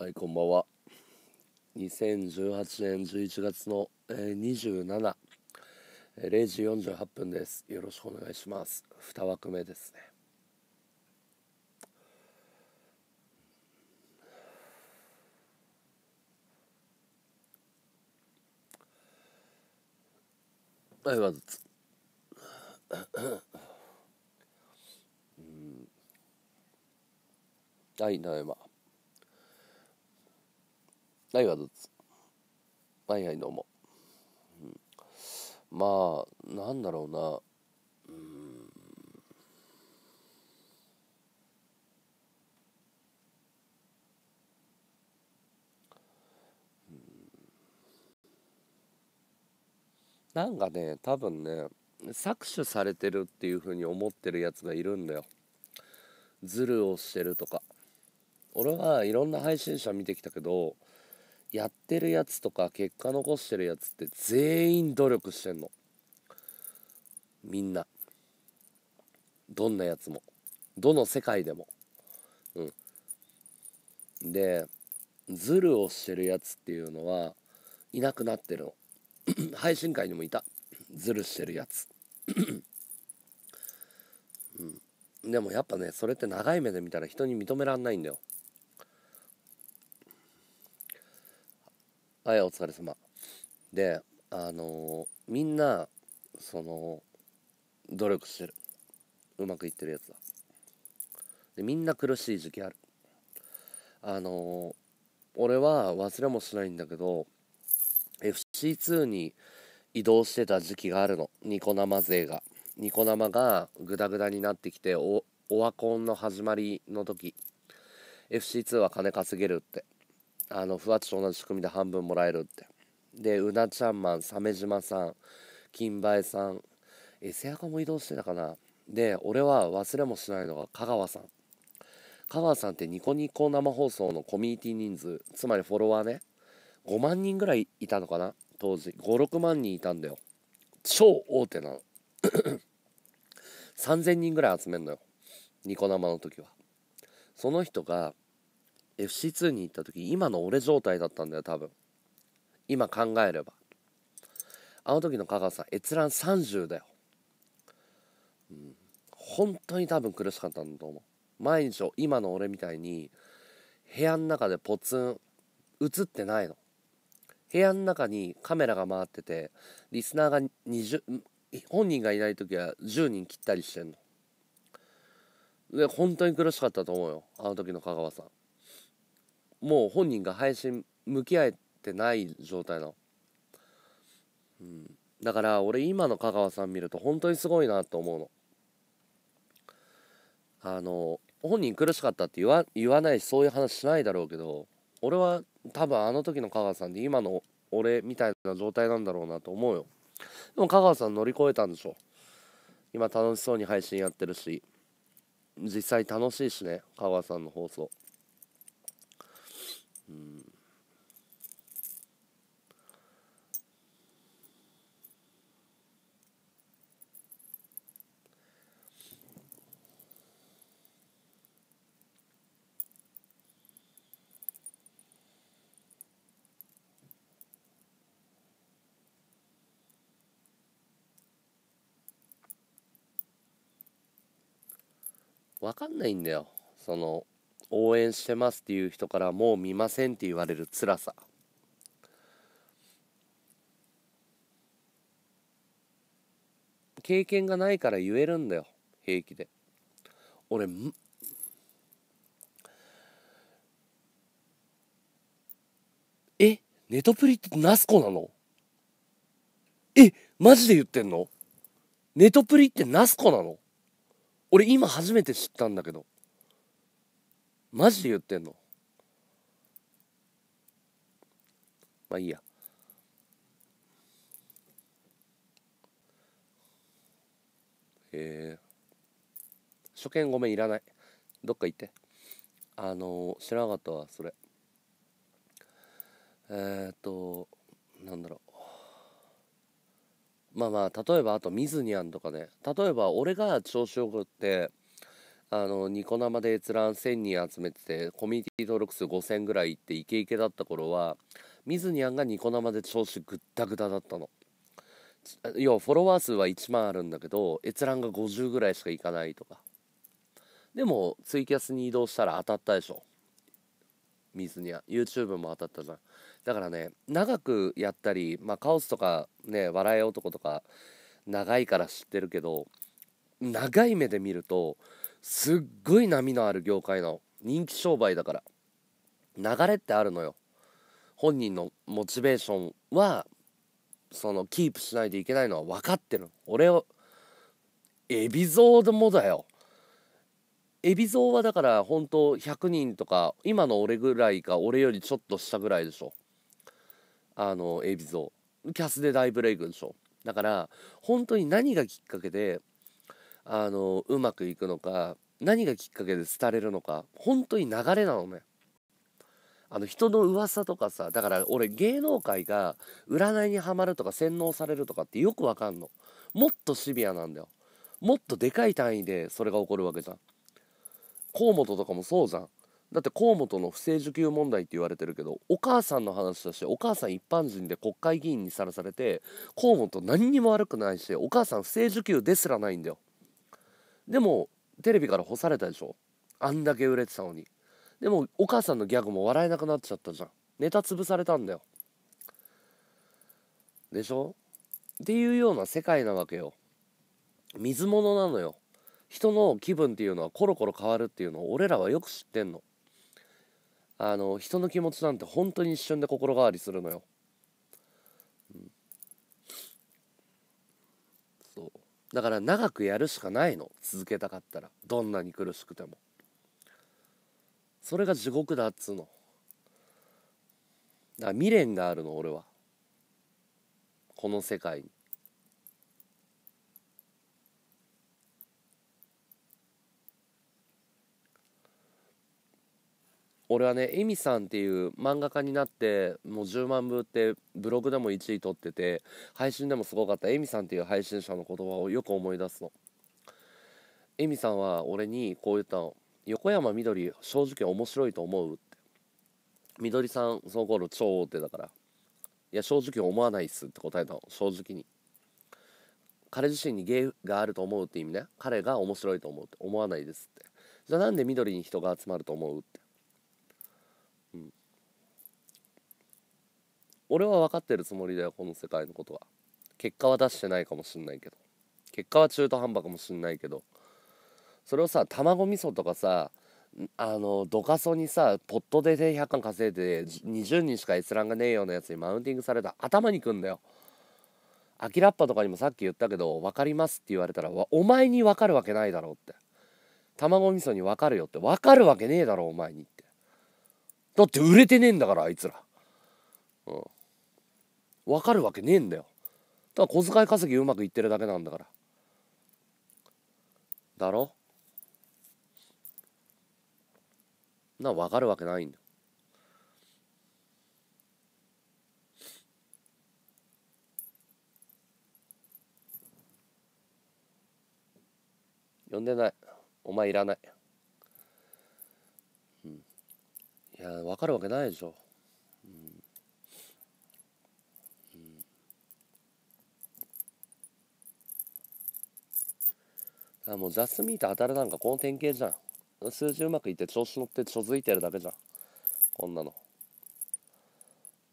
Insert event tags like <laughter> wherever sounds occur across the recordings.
はいこんばんは2018年11月の、えー、270時48分ですよろしくお願いします2枠目ですねはいまず <coughs> うんはいただいまはいはぞはいはいどうも、うん、まあなんだろうなうんなんかね多分ね搾取されてるっていうふうに思ってるやつがいるんだよズルをしてるとか俺はいろんな配信者見てきたけどやってるやつとか結果残してるやつって全員努力してんのみんなどんなやつもどの世界でもうんでズルをしてるやつっていうのはいなくなってるの <clears throat> 配信会にもいたズルしてるやつうん、でもやっぱねそれって長い目で見たら人に認めらんないんだよはいお疲れ様であのー、みんなその努力してるうまくいってるやつはでみんな苦しい時期あるあのー、俺は忘れもしないんだけど FC2 に移動してた時期があるのニコ生勢がニコ生がグダグダになってきてオワコンの始まりの時 FC2 は金稼げるってあのふわっと同じ仕組みで半分もらえるってでうなちゃんまん鮫島さん金梅さんえせやかも移動してたかなで俺は忘れもしないのが香川さん香川さんってニコニコ生放送のコミュニティ人数つまりフォロワーね5万人ぐらいいたのかな当時56万人いたんだよ超大手なの3000 <coughs> 人ぐらい集めんのよニコ生の時はその人が FC2 に行った時今の俺状態だったんだよ多分今考えればあの時の香川さん閲覧30だよ、うん、本当に多分苦しかったんだと思う毎日今の俺みたいに部屋の中でポツン映ってないの部屋の中にカメラが回っててリスナーが20本人がいない時は10人切ったりしてんので本当に苦しかったと思うよあの時の香川さんもう本人が配信向き合えてない状態なの、うん、だから俺今の香川さん見ると本当にすごいなと思うのあの本人苦しかったって言わ言わないしそういう話しないだろうけど俺は多分あの時の香川さんで今の俺みたいな状態なんだろうなと思うよでも香川さん乗り越えたんでしょ今楽しそうに配信やってるし実際楽しいしね香川さんの放送うん。分かんないんだよその応援してますっていう人からもう見ませんって言われる辛さ経験がないから言えるんだよ平気で俺えネトプリってナスコなのえマジで言ってんのネトプリってナスコなの俺今初めて知ったんだけどマジで言ってんのまあいいやえー、初見ごめんいらないどっか行ってあのー、知らなかったわそれえー、っとなんだろうまあまあ例えばあとミズニアンとかね例えば俺が調子よくってあのニコ生で閲覧1000人集めててコミュニティ登録数5000ぐらいいってイケイケだった頃はミズニャンがニコ生で調子ぐったぐただったの要はフォロワー数は1万あるんだけど閲覧が50ぐらいしかいかないとかでもツイキャスに移動したら当たったでしょ水にン YouTube も当たったじゃんだからね長くやったり、まあ、カオスとかね笑い男とか長いから知ってるけど長い目で見るとすっごい波のある業界の人気商売だから流れってあるのよ本人のモチベーションはそのキープしないといけないのは分かってる俺をエビゾーでもだよエビゾーはだから本当100人とか今の俺ぐらいか俺よりちょっと下ぐらいでしょあのエビゾーキャスで大ブレイクでしょだから本当に何がきっかけであのうまくいくのか何がきっかけで廃れるのか本当に流れなのねあの人の噂とかさだから俺芸能界が占いにはまるとか洗脳されるとかってよくわかんのもっとシビアなんだよもっとでかい単位でそれが起こるわけじゃん河本とかもそうじゃんだって河本の不正受給問題って言われてるけどお母さんの話だしお母さん一般人で国会議員にさらされて河本何にも悪くないしお母さん不正受給ですらないんだよでもテレビから干されたでしょあんだけ売れてたのにでもお母さんのギャグも笑えなくなっちゃったじゃんネタ潰されたんだよでしょっていうような世界なわけよ水物なのよ人の気分っていうのはコロコロ変わるっていうのを俺らはよく知ってんのあの人の気持ちなんて本当に一瞬で心変わりするのよだから長くやるしかないの続けたかったらどんなに苦しくてもそれが地獄だっつうのだから未練があるの俺はこの世界に俺はねエミさんっていう漫画家になってもう10万部ってブログでも1位取ってて配信でもすごかったエミさんっていう配信者の言葉をよく思い出すのエミさんは俺にこう言ったの「横山みどり正直面白いと思う」ってみどりさんその頃超大手だから「いや正直思わないっす」って答えたの正直に彼自身に芸があると思うって意味ね彼が面白いと思うって思わないですってじゃあなんでりに人が集まると思うって俺は分かってるつもりだよこの世界のことは結果は出してないかもしんないけど結果は中途半端かもしんないけどそれをさ卵味噌とかさあのドカソにさポットで100巻稼いで20人しか閲覧がねえようなやつにマウンティングされた頭にくんだよ。アキラッパとかにもさっき言ったけど「分かります」って言われたら「お前に分かるわけないだろ」って「卵味噌に分かるよ」って「分かるわけねえだろお前に」ってだって売れてねえんだからあいつら。うん分かるわけねえんだよただ小遣い稼ぎうまくいってるだけなんだからだろな分かるわけないんだ呼んでないお前いらない、いや分かるわけないでしょあもうジャスミーと働なんかこの典型じゃん数字うまくいって調子乗ってちょづいてるだけじゃんこんなの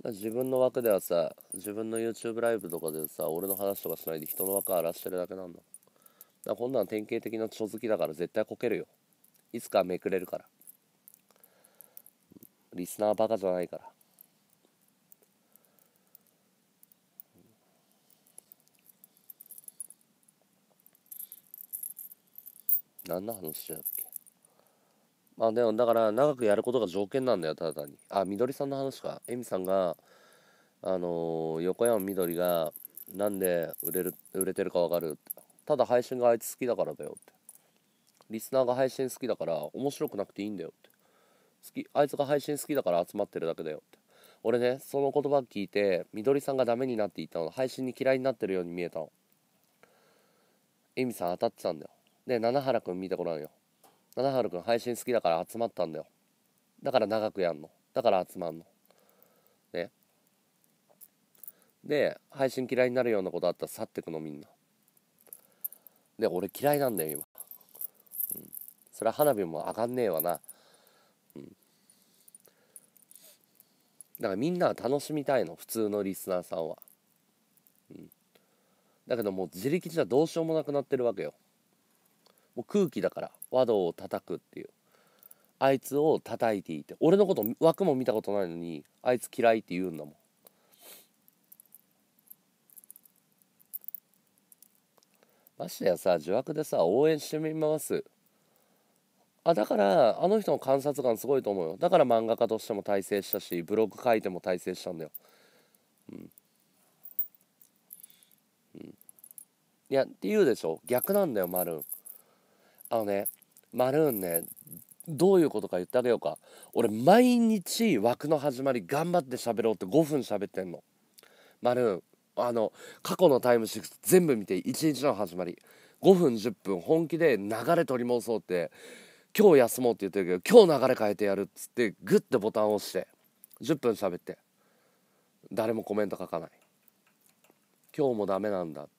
自分の枠ではさ自分の YouTube ライブとかでさ俺の話とかしないで人の枠荒らしてるだけなんだだこんなん典型的な書好きだから絶対こけるよいつかめくれるからリスナーバカじゃないから何の話だっけまあでもだから長くやることが条件なんだよただ単にあみどりさんの話かえみさんがあのー、横山みどりがなんで売れる売れてるか分かるただ配信があいつ好きだからだよってリスナーが配信好きだから面白くなくていいんだよって好きあいつが配信好きだから集まってるだけだよって俺ねその言葉聞いてみどりさんがダメになっていったの配信に嫌いになってるように見えたのエミさん当たってたんだよで七原くん見たことあるよ七原くん配信好きだから集まったんだよだから長くやんのだから集まんのねで配信嫌いになるようなことあったら去ってくのみんなで俺嫌いなんだよ今、うん、それは花火も上がんねえわな、うん、だからみんなは楽しみたいの普通のリスナーさんは、うん、だけどもう自力じゃどうしようもなくなってるわけよもう空気だから窓道を叩くっていうあいつを叩いていて俺のこと枠も見たことないのにあいつ嫌いって言うんだもんましてやさ呪縛でさ応援してみますあだからあの人の観察眼すごいと思うよだから漫画家としても大成したしブログ書いても大成したんだようん、うん、いやって言うでしょ逆なんだよ丸、まあのねマルーンねどういうことか言ってあげようか俺毎日枠の始まり頑張って喋ろうって5分喋ってんのマルーンあの過去のタイムシフト全部見て1日の始まり5分10分本気で流れ取り戻そうって今日休もうって言ってるけど今日流れ変えてやるっつってグッてボタンを押して10分喋って誰もコメント書かない今日もダメなんだって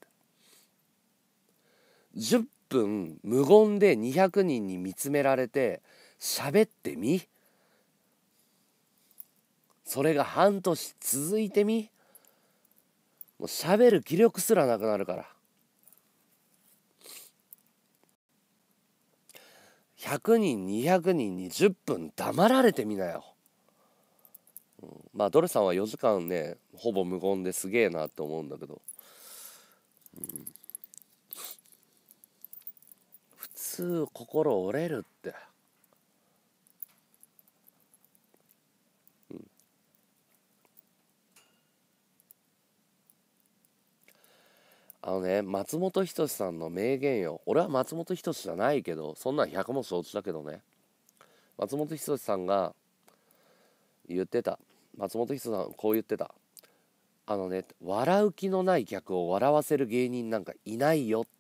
10分無言で200人に見つめられて喋ってみそれが半年続いてみもう喋る気力すらなくなるから100人200人に10分黙られてみなよ、まあドルさんは4時間ねほぼ無言ですげえなって思うんだけど、うんすぐ心折れるって、うん、あのね松本人志さんの名言よ俺は松本人志じゃないけどそんなん100も承知だけどね松本人志さんが言ってた松本人志さんこう言ってたあのね笑う気のない客を笑わせる芸人なんかいないよって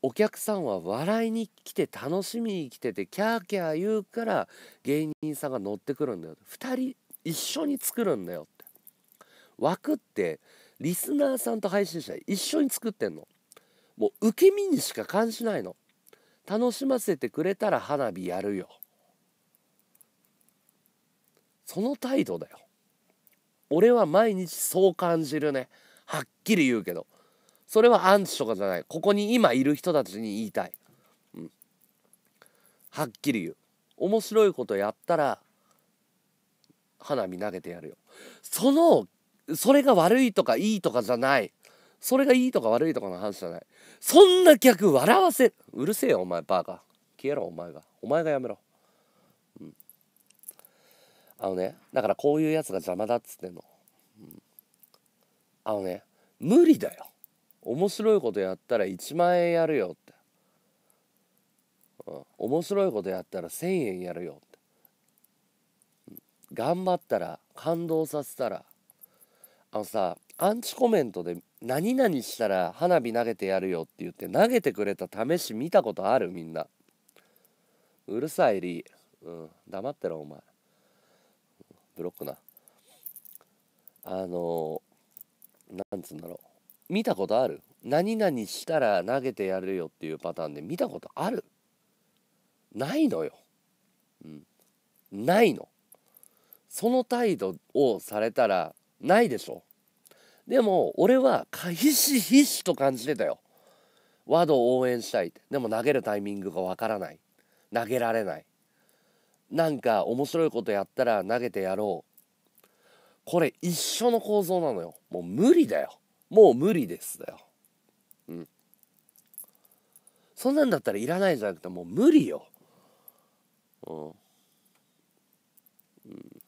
お客さんは笑いに来て楽しみに来ててキャーキャー言うから芸人さんが乗ってくるんだよ2人一緒に作るんだよって枠ってリスナーさんと配信者一緒に作ってんのもう受け身にしか感じないの楽しませてくれたら花火やるよその態度だよ俺は毎日そう感じるねはっきり言うけどそれはアンチとかじゃないここに今いる人たちに言いたい、うん、はっきり言う面白いことやったら花火投げてやるよそのそれが悪いとかいいとかじゃないそれがいいとか悪いとかの話じゃないそんな客笑わせうるせえよお前バカ消えろお前がお前がやめろうんあのねだからこういうやつが邪魔だっつってんの、うん、あのね無理だよ面白いことやったら1万円やるよって、うん、面白いことやったら1,000円やるよって、ん、頑張ったら感動させたらあのさアンチコメントで「何々したら花火投げてやるよ」って言って投げてくれた試し見たことあるみんなうるさいリー、うん、黙ってろお前ブロックなあのー、なんつうんだろう見たことある何々したら投げてやるよっていうパターンで見たことあるないのよ、うん、ないのその態度をされたらないでしょでも俺はひしひしと感じてたよ和道を応援したいってでも投げるタイミングがわからない投げられないなんか面白いことやったら投げてやろうこれ一緒の構造なのよもう無理だよもう無理ですだようんそんなんだったらいらないじゃなくてもう無理ようん、うん、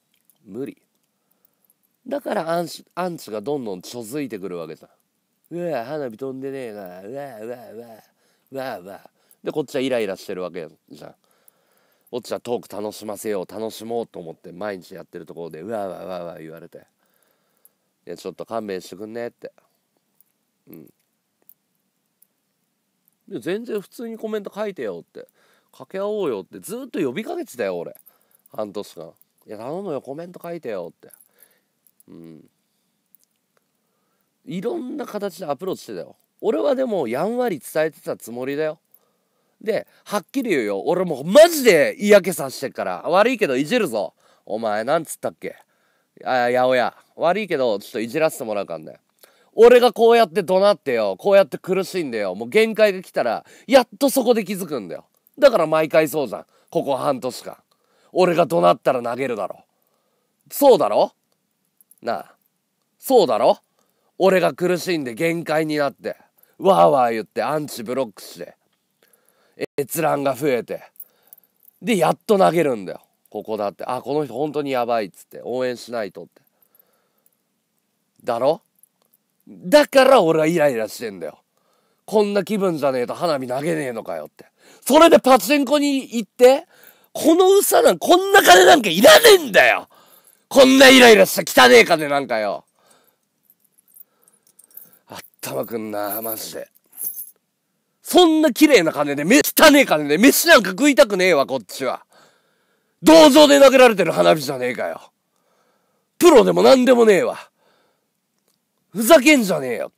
無理だからアンチアンチがどんどんちょづいてくるわけじゃんうわ花火飛んでねえなうわうわうわうわうわでこっちはイライラしてるわけじゃんこっちはトーク楽しませよう楽しもうと思って毎日やってるところでうわうわうわうわ言われて「いやちょっと勘弁してくんね」ってうん全然普通にコメント書いてよって掛け合おうよってずっと呼びかけてたよ俺半年間いや頼むよコメント書いてよってうんいろんな形でアプローチしてたよ俺はでもやんわり伝えてたつもりだよではっきり言うよ俺もうマジで嫌気さしてっから悪いけどいじるぞお前なんつったっけあ八百屋悪いけどちょっといじらせてもらうかんだよ俺がこうやって怒鳴ってよ、こうやって苦しんでよ、もう限界が来たら、やっとそこで気づくんだよ。だから毎回そうじゃん。ここ半年間。俺が怒鳴ったら投げるだろ。そうだろなあ。そうだろ俺が苦しんで限界になって、わーわー言ってアンチブロックして、閲覧が増えて、で、やっと投げるんだよ。ここだって。あ、この人本当にやばいっつって、応援しないとって。だろだから俺はイライラしてんだよ。こんな気分じゃねえと花火投げねえのかよって。それでパチンコに行って、この嘘なん、こんな金なんかいらねえんだよこんなイライラした汚ねえ金なんかよ。あったまくんな、マジで。そんな綺麗な金で、め、汚ねえ金で、飯なんか食いたくねえわ、こっちは。銅像で投げられてる花火じゃねえかよ。プロでも何でもねえわ。ふざけんじゃねえよ。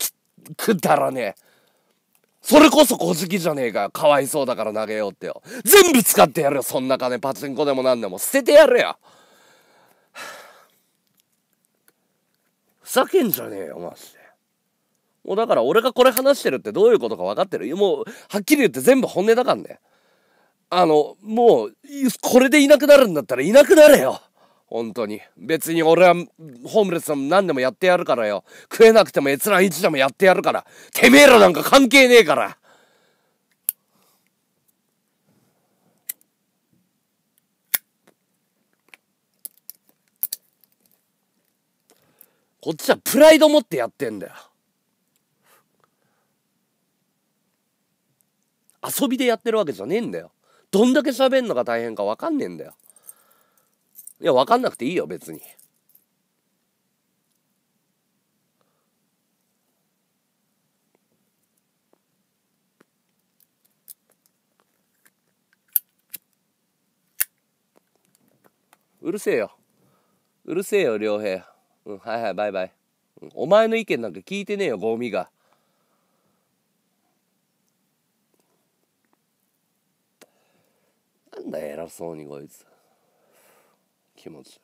くだらねえ。それこそ小じきじゃねえかよ。かわいそうだから投げようってよ。全部使ってやるよ、そんな金。パチンコでもなんでも。捨ててやれよ。ふざけんじゃねえよ、マジで。もうだから俺がこれ話してるってどういうことか分かってる。もう、はっきり言って全部本音だかんね。あの、もう、これでいなくなるんだったらいなくなれよ。本当に。別に俺はホームレスも何でもやってやるからよ。食えなくても閲覧1でもやってやるから。てめえらなんか関係ねえから。こっちはプライド持ってやってんだよ。遊びでやってるわけじゃねえんだよ。どんだけ喋んのが大変かわかんねえんだよ。いや、分かんなくていいよ、別に。うるせえよ。うるせえよ、良平。うん、はいはい、バイバイ。お前の意見なんか聞いてねえよ、ゴミが。なんだ偉そうにこいつ。気持ち悪い。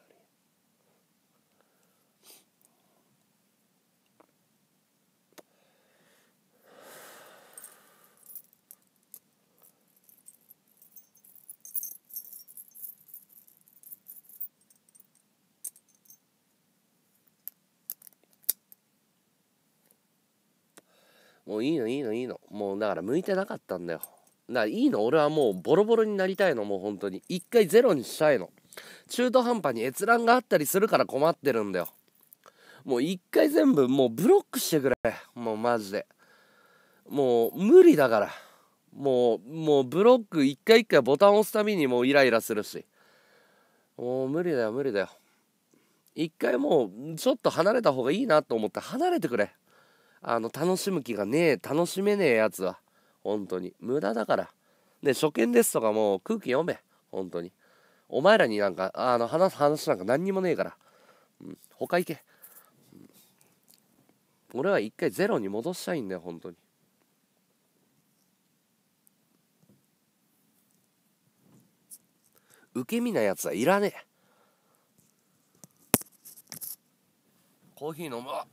もういいのいいのいいのもうだから向いてなかったんだよだからいいの俺はもうボロボロになりたいのもう本当に一回ゼロにしたいの中途半端に閲覧があったりするから困ってるんだよもう一回全部もうブロックしてくれもうマジでもう無理だからもうもうブロック一回一回ボタン押すたびにもうイライラするしもう無理だよ無理だよ一回もうちょっと離れた方がいいなと思って離れてくれあの楽しむ気がねえ楽しめねえやつは本当に無駄だからで初見ですとかもう空気読め本当にお前らになんか、あの、話す話なんか何にもねえから、うん、他行け。俺は一回ゼロに戻したいんだよ、本当に。受け身なやつはいらねえ。コーヒー飲むわ。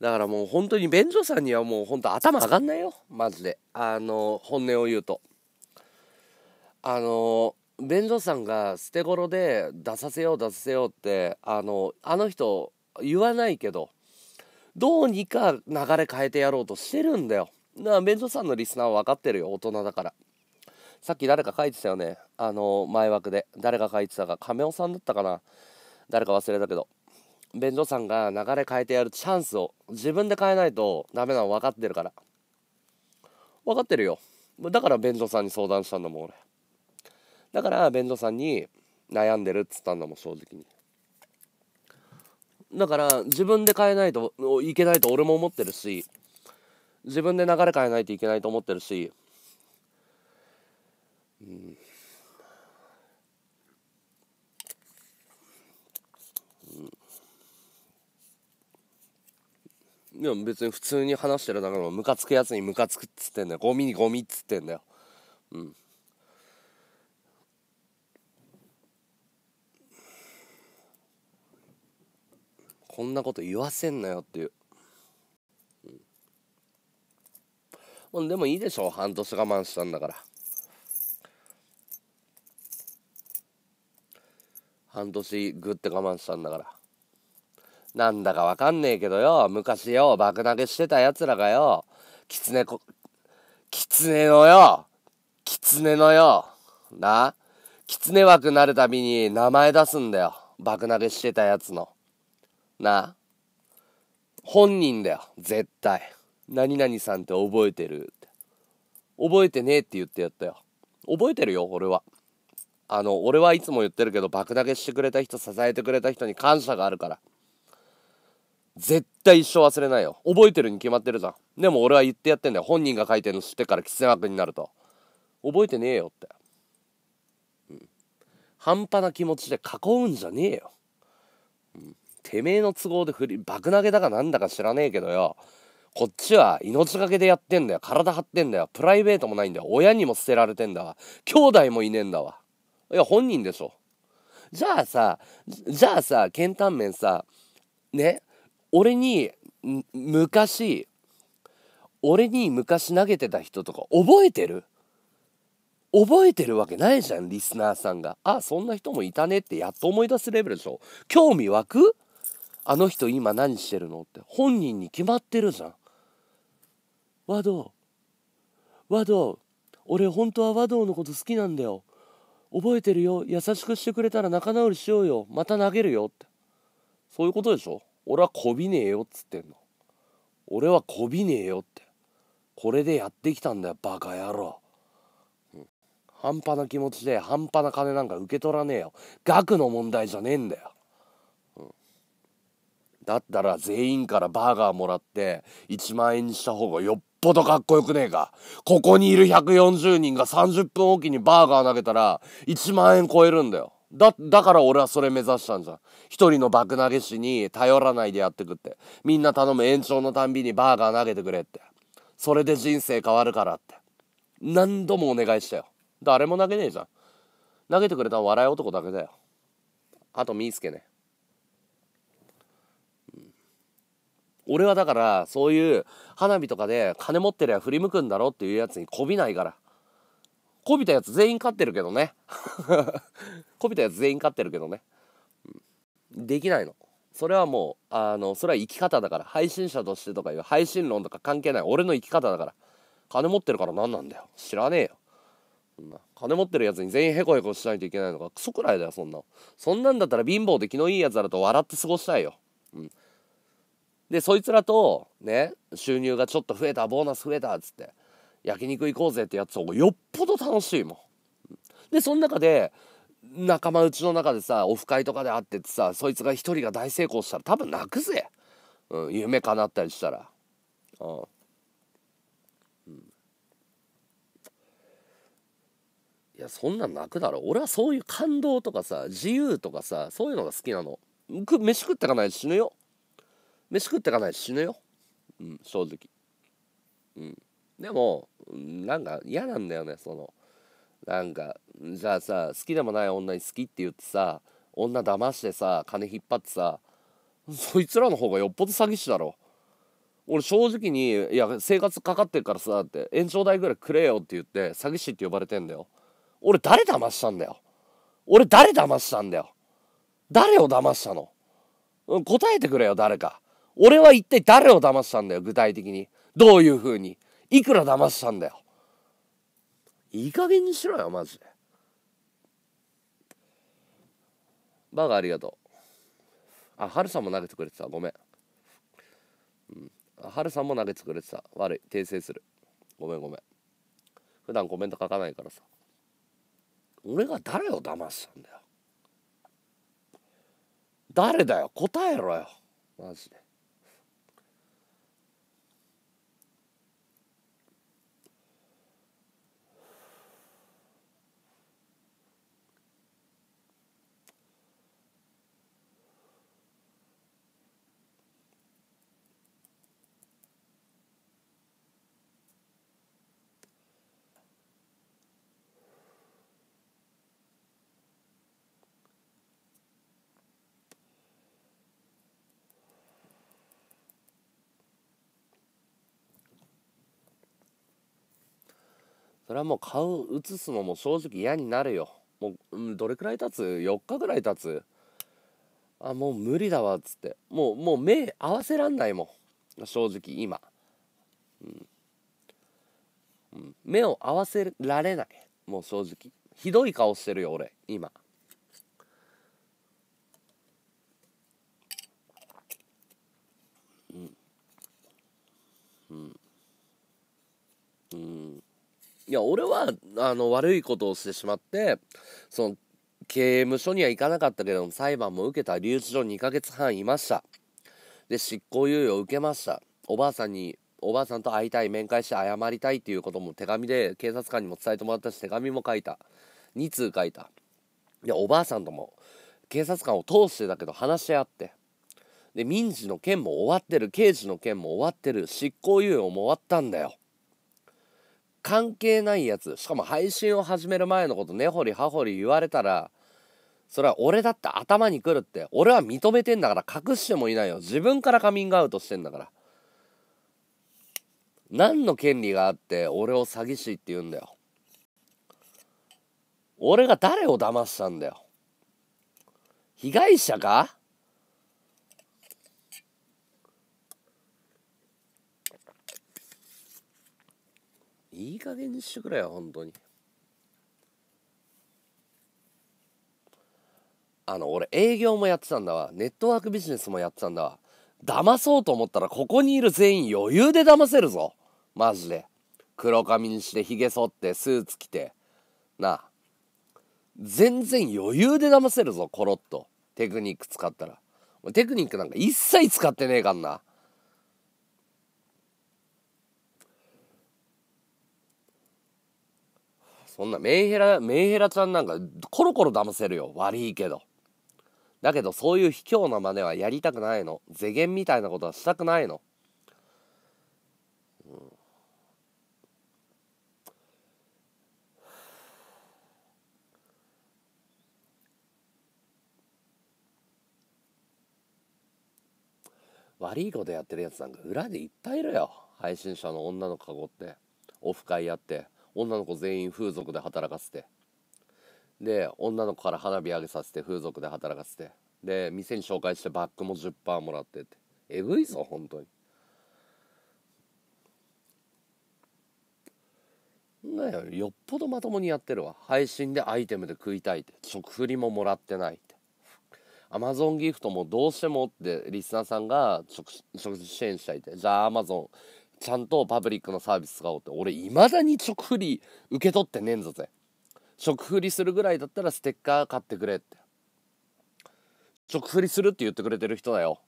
だからもう本当に便所さんにはもう本当頭上がんないよマジであの本音を言うとあの便所さんが捨て頃で出させよう出させようってあのあの人言わないけどどうにか流れ変えてやろうとしてるんだよだから便所さんのリスナーは分かってるよ大人だからさっき誰か書いてたよねあの前枠で誰が書いてたか亀尾さんだったかな誰か忘れたけど弁護さんが流れ変えてやるチャンスを自分で変えないとダメなの分かってるから分かってるよだから弁当さんに相談したんだもん俺だから弁当さんに悩んでるっつったんだもん正直にだから自分で変えないといけないと俺も思ってるし自分で流れ変えないといけないと思ってるしうんでも別に普通に話してる中のムカつくやつにムカつくっつってんだよゴミにゴミっつってんだようんこんなこと言わせんなよっていう、うん、でもいいでしょ半年我慢したんだから半年ぐって我慢したんだからなんだかわかんねえけどよ、昔よ、爆投げしてた奴らがよ、狐こ、狐のよ、狐のよ、な、狐枠なるたびに名前出すんだよ、爆投げしてた奴の。な、本人だよ、絶対。何々さんって覚えてるって。覚えてねえって言ってやったよ。覚えてるよ、俺は。あの、俺はいつも言ってるけど、爆投げしてくれた人、支えてくれた人に感謝があるから。絶対一生忘れないよ。覚えてるに決まってるじゃん。でも俺は言ってやってんだよ。本人が書いてるの知ってから喫煙悪になると。覚えてねえよって。うん。半端な気持ちで囲うんじゃねえよ。うん。てめえの都合で振り、爆投げだかなんだか知らねえけどよ。こっちは命がけでやってんだよ。体張ってんだよ。プライベートもないんだよ。親にも捨てられてんだわ。兄弟もいねえんだわ。いや、本人でしょ。じゃあさ、じゃあさ、ケンタンメンさ、ね、俺に昔俺に昔投げてた人とか覚えてる覚えてるわけないじゃんリスナーさんがあそんな人もいたねってやっと思い出すレベルでしょ興味湧くあの人今何してるのって本人に決まってるじゃん和道和道俺本当は和道のこと好きなんだよ覚えてるよ優しくしてくれたら仲直りしようよまた投げるよってそういうことでしょ俺はこびねえよっつってんの俺はこびねえよってこれでやってきたんだよバカ野郎、うん、半端な気持ちで半端な金なんか受け取らねえよ額の問題じゃねえんだよ、うん、だったら全員からバーガーもらって1万円にした方がよっぽどかっこよくねえかここにいる140人が30分おきにバーガー投げたら1万円超えるんだよだ、だから俺はそれ目指したんじゃん。一人の爆投げ師に頼らないでやってくって。みんな頼む延長のたんびにバーガー投げてくれって。それで人生変わるからって。何度もお願いしたよ。誰も投げねえじゃん。投げてくれたの笑い男だけだよ。あとみーすけね。俺はだからそういう花火とかで金持ってりゃ振り向くんだろっていうやつにこびないから。こびたやつ全員勝ってるけどね。<laughs> こびたやつ全員勝ってるけどね。できないの。それはもう、あの、それは生き方だから。配信者としてとかいう、配信論とか関係ない。俺の生き方だから。金持ってるから何なんだよ。知らねえよ。そんな金持ってるやつに全員ヘコヘコしないといけないのかクソくらいだよそんなそんなんだったら貧乏で気のいいやつだと笑って過ごしたいよ、うん、でそいつらとね収入がちょっと増えたボーナス増えたっつって焼肉行こうぜってやつをよっぽど楽しいもん。でその中で仲間内の中でさオフ会とかで会っててさそいつが一人が大成功したら多分泣くぜ、うん、夢叶ったりしたら。うんうん、いやそんなん泣くだろ俺はそういう感動とかさ自由とかさそういうのが好きなの飯食ってかないで死ぬよ飯食ってかないで死ぬようん正直うんでもなんか嫌なんだよねそのなんかじゃあさ好きでもない女に好きって言ってさ女騙してさ金引っ張ってさそいつらの方がよっぽど詐欺師だろ俺正直に「いや生活かかってるからさ」って延長代ぐらいくれよって言って詐欺師って呼ばれてんだよ俺誰騙したんだよ俺誰騙したんだよ誰を騙したの、うん、答えてくれよ誰か俺は一体誰を騙したんだよ具体的にどういう風にいくら騙したんだよいい加減にしろよマジでバカありがとうあハルさんも投げてくれてたごめん、うん、あハルさんも投げてくれてた悪い訂正するごめんごめん普段コメント書かないからさ俺が誰を騙したんだよ誰だよ答えろよマジでそれはもう顔写すのも正直嫌になるよもう、うん、どれくらい経つ4日ぐらい経つあもう無理だわっつってもうもう目合わせらんないもん正直今、うんうん、目を合わせられないもう正直ひどい顔してるよ俺今うんうんうんいや俺はあの悪いことをしてしまってその刑務所には行かなかったけど裁判も受けた留置所2ヶ月半いましたで執行猶予を受けましたおばあさんにおばあさんと会いたい面会して謝りたいっていうことも手紙で警察官にも伝えてもらったし手紙も書いた2通書いたやおばあさんとも警察官を通してだけど話し合ってで民事の件も終わってる刑事の件も終わってる執行猶予も終わったんだよ関係ないやつしかも配信を始める前のこと根掘り葉掘り言われたらそれは俺だって頭にくるって俺は認めてんだから隠してもいないよ自分からカミングアウトしてんだから何の権利があって俺を詐欺師って言うんだよ俺が誰を騙したんだよ被害者かいい加減にしてくれよ本当にあの俺営業もやってたんだわネットワークビジネスもやってたんだわ騙そうと思ったらここにいる全員余裕で騙せるぞマジで黒髪にしてひげ剃ってスーツ着てなあ全然余裕で騙せるぞコロッとテクニック使ったらテクニックなんか一切使ってねえかんなそんなメンヘラ、メンヘラちゃんなんかコロコロ騙せるよ。悪いけど。だけどそういう卑怯な真似はやりたくないの。世間みたいなことはしたくないの。悪いことやってるやつなんか裏でいっぱいいるよ配信者の女の子ってオフ会やって女の子全員風俗で働かせてで女の子から花火上げさせて風俗で働かせてで店に紹介してバッグも10%もらってってえぐいぞ本当になよよっぽどまともにやってるわ配信でアイテムで食いたいって食振りももらってないってアマゾンギフトもどうしてもってリスナーさんが食支援したいってじゃあアマゾンちゃんとパブリックのサービス使おうって俺いまだに直振り受け取ってねえんぞぜ直振りするぐらいだったらステッカー買ってくれって直振りするって言ってくれてる人だよ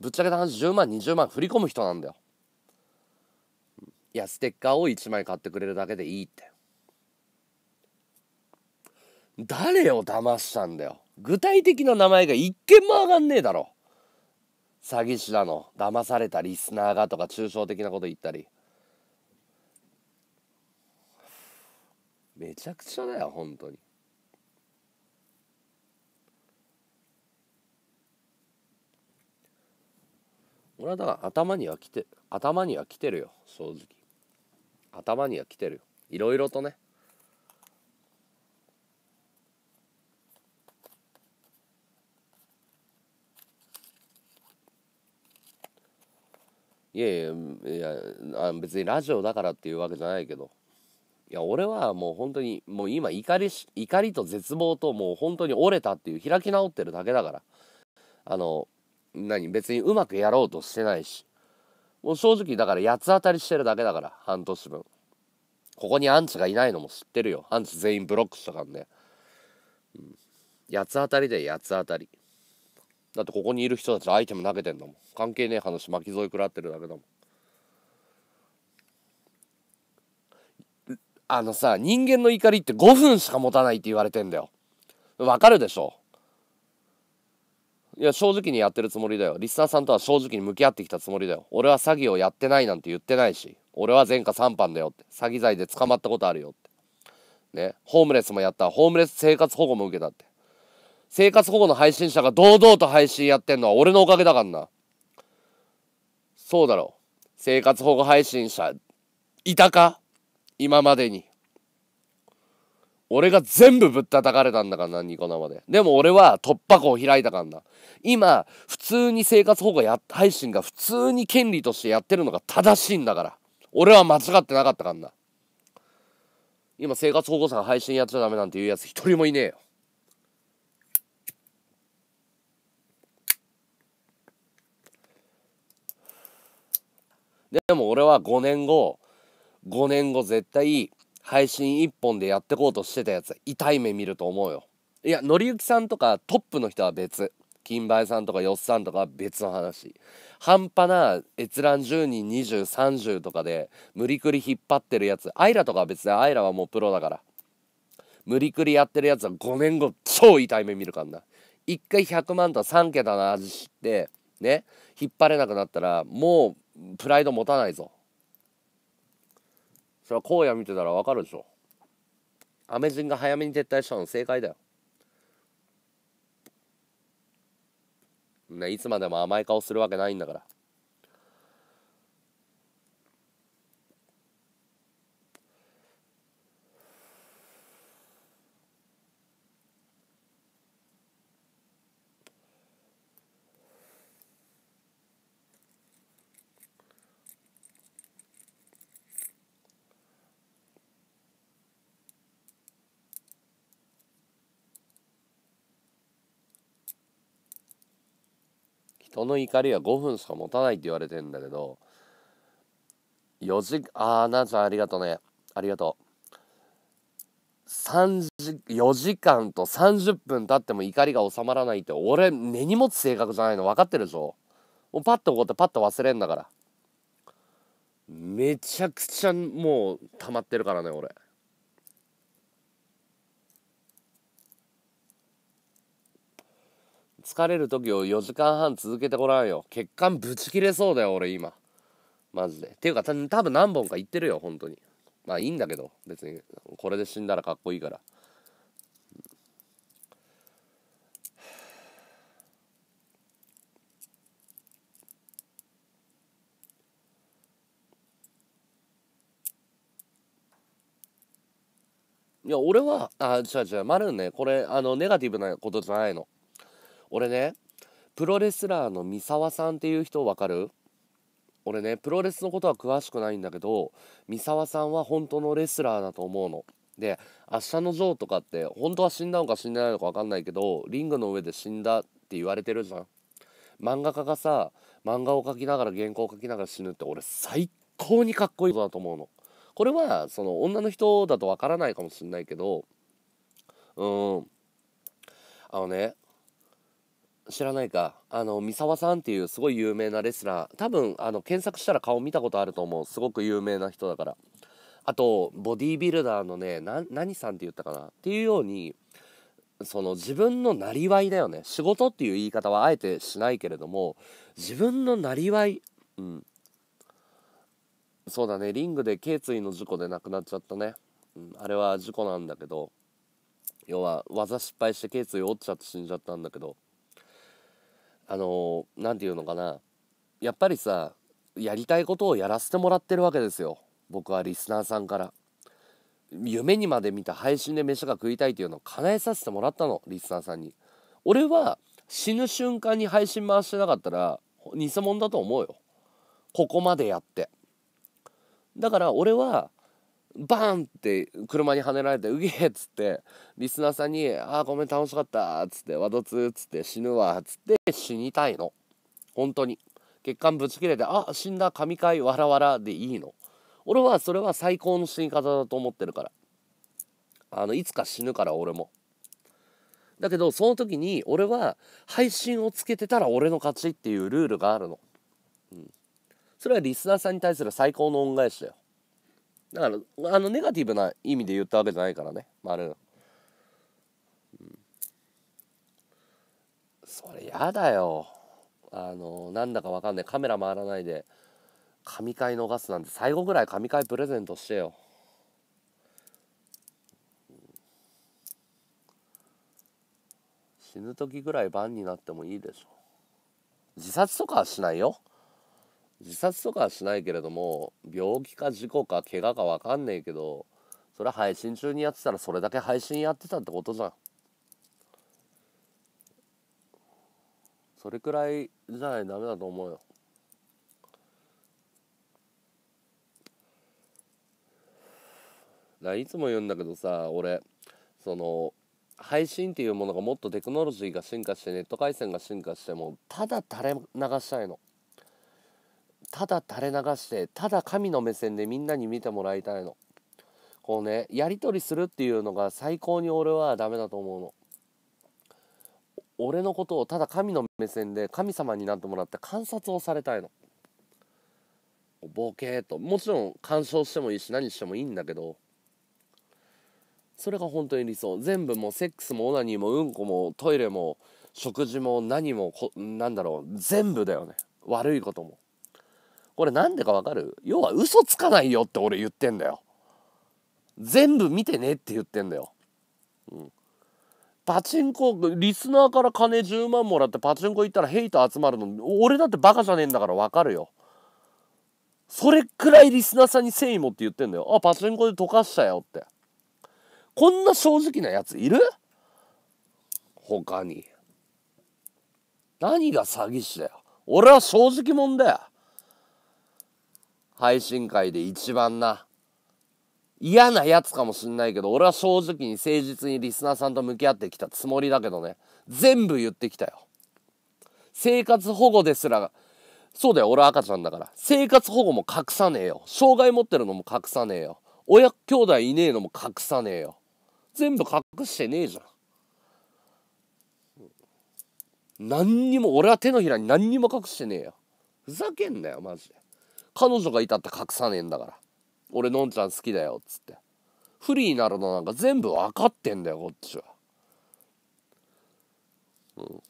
ぶっちゃけた話10万20万振り込む人なんだよいやステッカーを1枚買ってくれるだけでいいって誰を騙したんだよ具体的な名前が一件も上がんねえだろ詐欺師だの騙されたリスナーがとか抽象的なこと言ったりめちゃくちゃだよ本当に俺はだから頭にはきて頭には来てるよ正直頭には来てるよいろいろとねいやいやいや別にラジオだからっていうわけじゃないけどいや俺はもう本当にもう今怒りし怒りと絶望ともう本当に折れたっていう開き直ってるだけだからあの何別にうまくやろうとしてないしもう正直だから八つ当たりしてるだけだから半年分ここにアンチがいないのも知ってるよアンチ全員ブロックしとかんで、ね、うん、八つ当たりで八つ当たりだってここにいる人たちアイテム投げてんだもん関係ねえ話巻き添え食らってるだけだもんあのさ人間の怒りって5分しか持たないって言われてんだよわかるでしょいや正直にやってるつもりだよリスナーさんとは正直に向き合ってきたつもりだよ俺は詐欺をやってないなんて言ってないし俺は前科3犯だよって詐欺罪で捕まったことあるよってねホームレスもやったホームレス生活保護も受けたって生活保護の配信者が堂々と配信やってんのは俺のおかげだからな。そうだろう。生活保護配信者、いたか今までに。俺が全部ぶったたかれたんだからな、ニコ生で。でも俺は突破口を開いたからな。今、普通に生活保護や、配信が普通に権利としてやってるのが正しいんだから。俺は間違ってなかったからな。今、生活保護者が配信やっちゃダメなんていうやつ一人もいねえよ。でも俺は5年後、5年後絶対配信1本でやってこうとしてたやつ、痛い目見ると思うよ。いや、のりゆきさんとかトップの人は別。金梅さんとかよっさんとかは別の話。半端な閲覧10人20、30とかで無理くり引っ張ってるやつ。アイラとかは別で、アイラはもうプロだから。無理くりやってるやつは5年後超痛い目見るからな。1回100万とか3桁の味知って、ね、引っ張れなくなったら、もうプライド持たないぞそれは荒野見てたらわかるでしょアメ人が早めに撤退したの正解だよねいつまでも甘い顔するわけないんだから人の怒りは5分しか持たないって言われてんだけど4時ああなちゃんありがとうねありがとう3時4時間と30分経っても怒りが収まらないって俺根に持つ性格じゃないの分かってるでしょもうパッと怒ってパッと忘れんだからめちゃくちゃもう溜まってるからね俺。疲れる時を4時間半続けてごらんよ血管ぶち切れそうだよ俺今マジでていうか多分何本か言ってるよ本当にまあいいんだけど別にこれで死んだらかっこいいからいや俺はあ違う違う丸ねこれあのネガティブなことじゃないの俺ねプロレスラーの三沢さんっていう人わかる俺ねプロレスのことは詳しくないんだけど三沢さんは本当のレスラーだと思うの。で「明日のジョー」とかって本当は死んだのか死んでないのか分かんないけどリングの上で死んだって言われてるじゃん。漫画家がさ漫画を描きながら原稿を書きながら死ぬって俺最高にかっこいいことだと思うの。これはその女の人だとわからないかもしんないけどうんあのね知らないかあの三沢さんっていうすごい有名なレスラー多分あの検索したら顔見たことあると思うすごく有名な人だからあとボディービルダーのね何さんって言ったかなっていうようにその自分のなりわいだよね仕事っていう言い方はあえてしないけれども自分のなりわいうんそうだねリングで頸椎の事故で亡くなっちゃったね、うん、あれは事故なんだけど要は技失敗して頸椎折っちゃって死んじゃったんだけどあの何て言うのかなやっぱりさやりたいことをやらせてもらってるわけですよ僕はリスナーさんから夢にまで見た配信で飯が食いたいっていうのを叶えさせてもらったのリスナーさんに俺は死ぬ瞬間に配信回してなかったら偽物だと思うよここまでやってだから俺はバーンって車にはねられて「うげえ!」っつってリスナーさんに「ああごめん楽しかった」っつって「わどつ」っつって「死ぬわ」っつって死にたいの本当に血管ぶち切れて「あ死んだ神回わらわら」でいいの俺はそれは最高の死に方だと思ってるからあのいつか死ぬから俺もだけどその時に俺は配信をつけてたら俺の勝ちっていうルールがあるの、うん、それはリスナーさんに対する最高の恩返しだよだからあのネガティブな意味で言ったわけじゃないからね丸、うん、それやだよあのなんだかわかんないカメラ回らないで神回逃すなんて最後ぐらい神回プレゼントしてよ死ぬ時ぐらい晩になってもいいでしょ自殺とかはしないよ自殺とかはしないけれども病気か事故か怪我か分かんねえけどそれは配信中にやってたらそれだけ配信やってたってことじゃんそれくらいじゃないダメだと思うよだいつも言うんだけどさ俺その配信っていうものがもっとテクノロジーが進化してネット回線が進化してもただ垂れ流したいのただ垂れ流してただ神の目線でみんなに見てもらいたいのこうねやり取りするっていうのが最高に俺はダメだと思うの俺のことをただ神の目線で神様になってもらって観察をされたいのボケーともちろん鑑賞してもいいし何してもいいんだけどそれが本当に理想全部もうセックスもオナニーもうんこもトイレも食事も何もこなんだろう全部だよね悪いこともこれなんでかわかる要は嘘つかないよって俺言ってんだよ。全部見てねって言ってんだよ。うん。パチンコ、リスナーから金10万もらってパチンコ行ったらヘイト集まるの、俺だってバカじゃねえんだからわかるよ。それくらいリスナーさんに誠意持って言ってんだよ。あ、パチンコで溶かしたよって。こんな正直なやついる他に。何が詐欺師だよ。俺は正直者だよ。配信会で一番な嫌なやつかもしんないけど俺は正直に誠実にリスナーさんと向き合ってきたつもりだけどね全部言ってきたよ生活保護ですらそうだよ俺赤ちゃんだから生活保護も隠さねえよ障害持ってるのも隠さねえよ親兄弟いねえのも隠さねえよ全部隠してねえじゃん何にも俺は手のひらに何にも隠してねえよふざけんなよマジで彼女がいたって隠さねえんだから俺のんちゃん好きだよっつって不利になるのなんか全部分かってんだよこっちはうん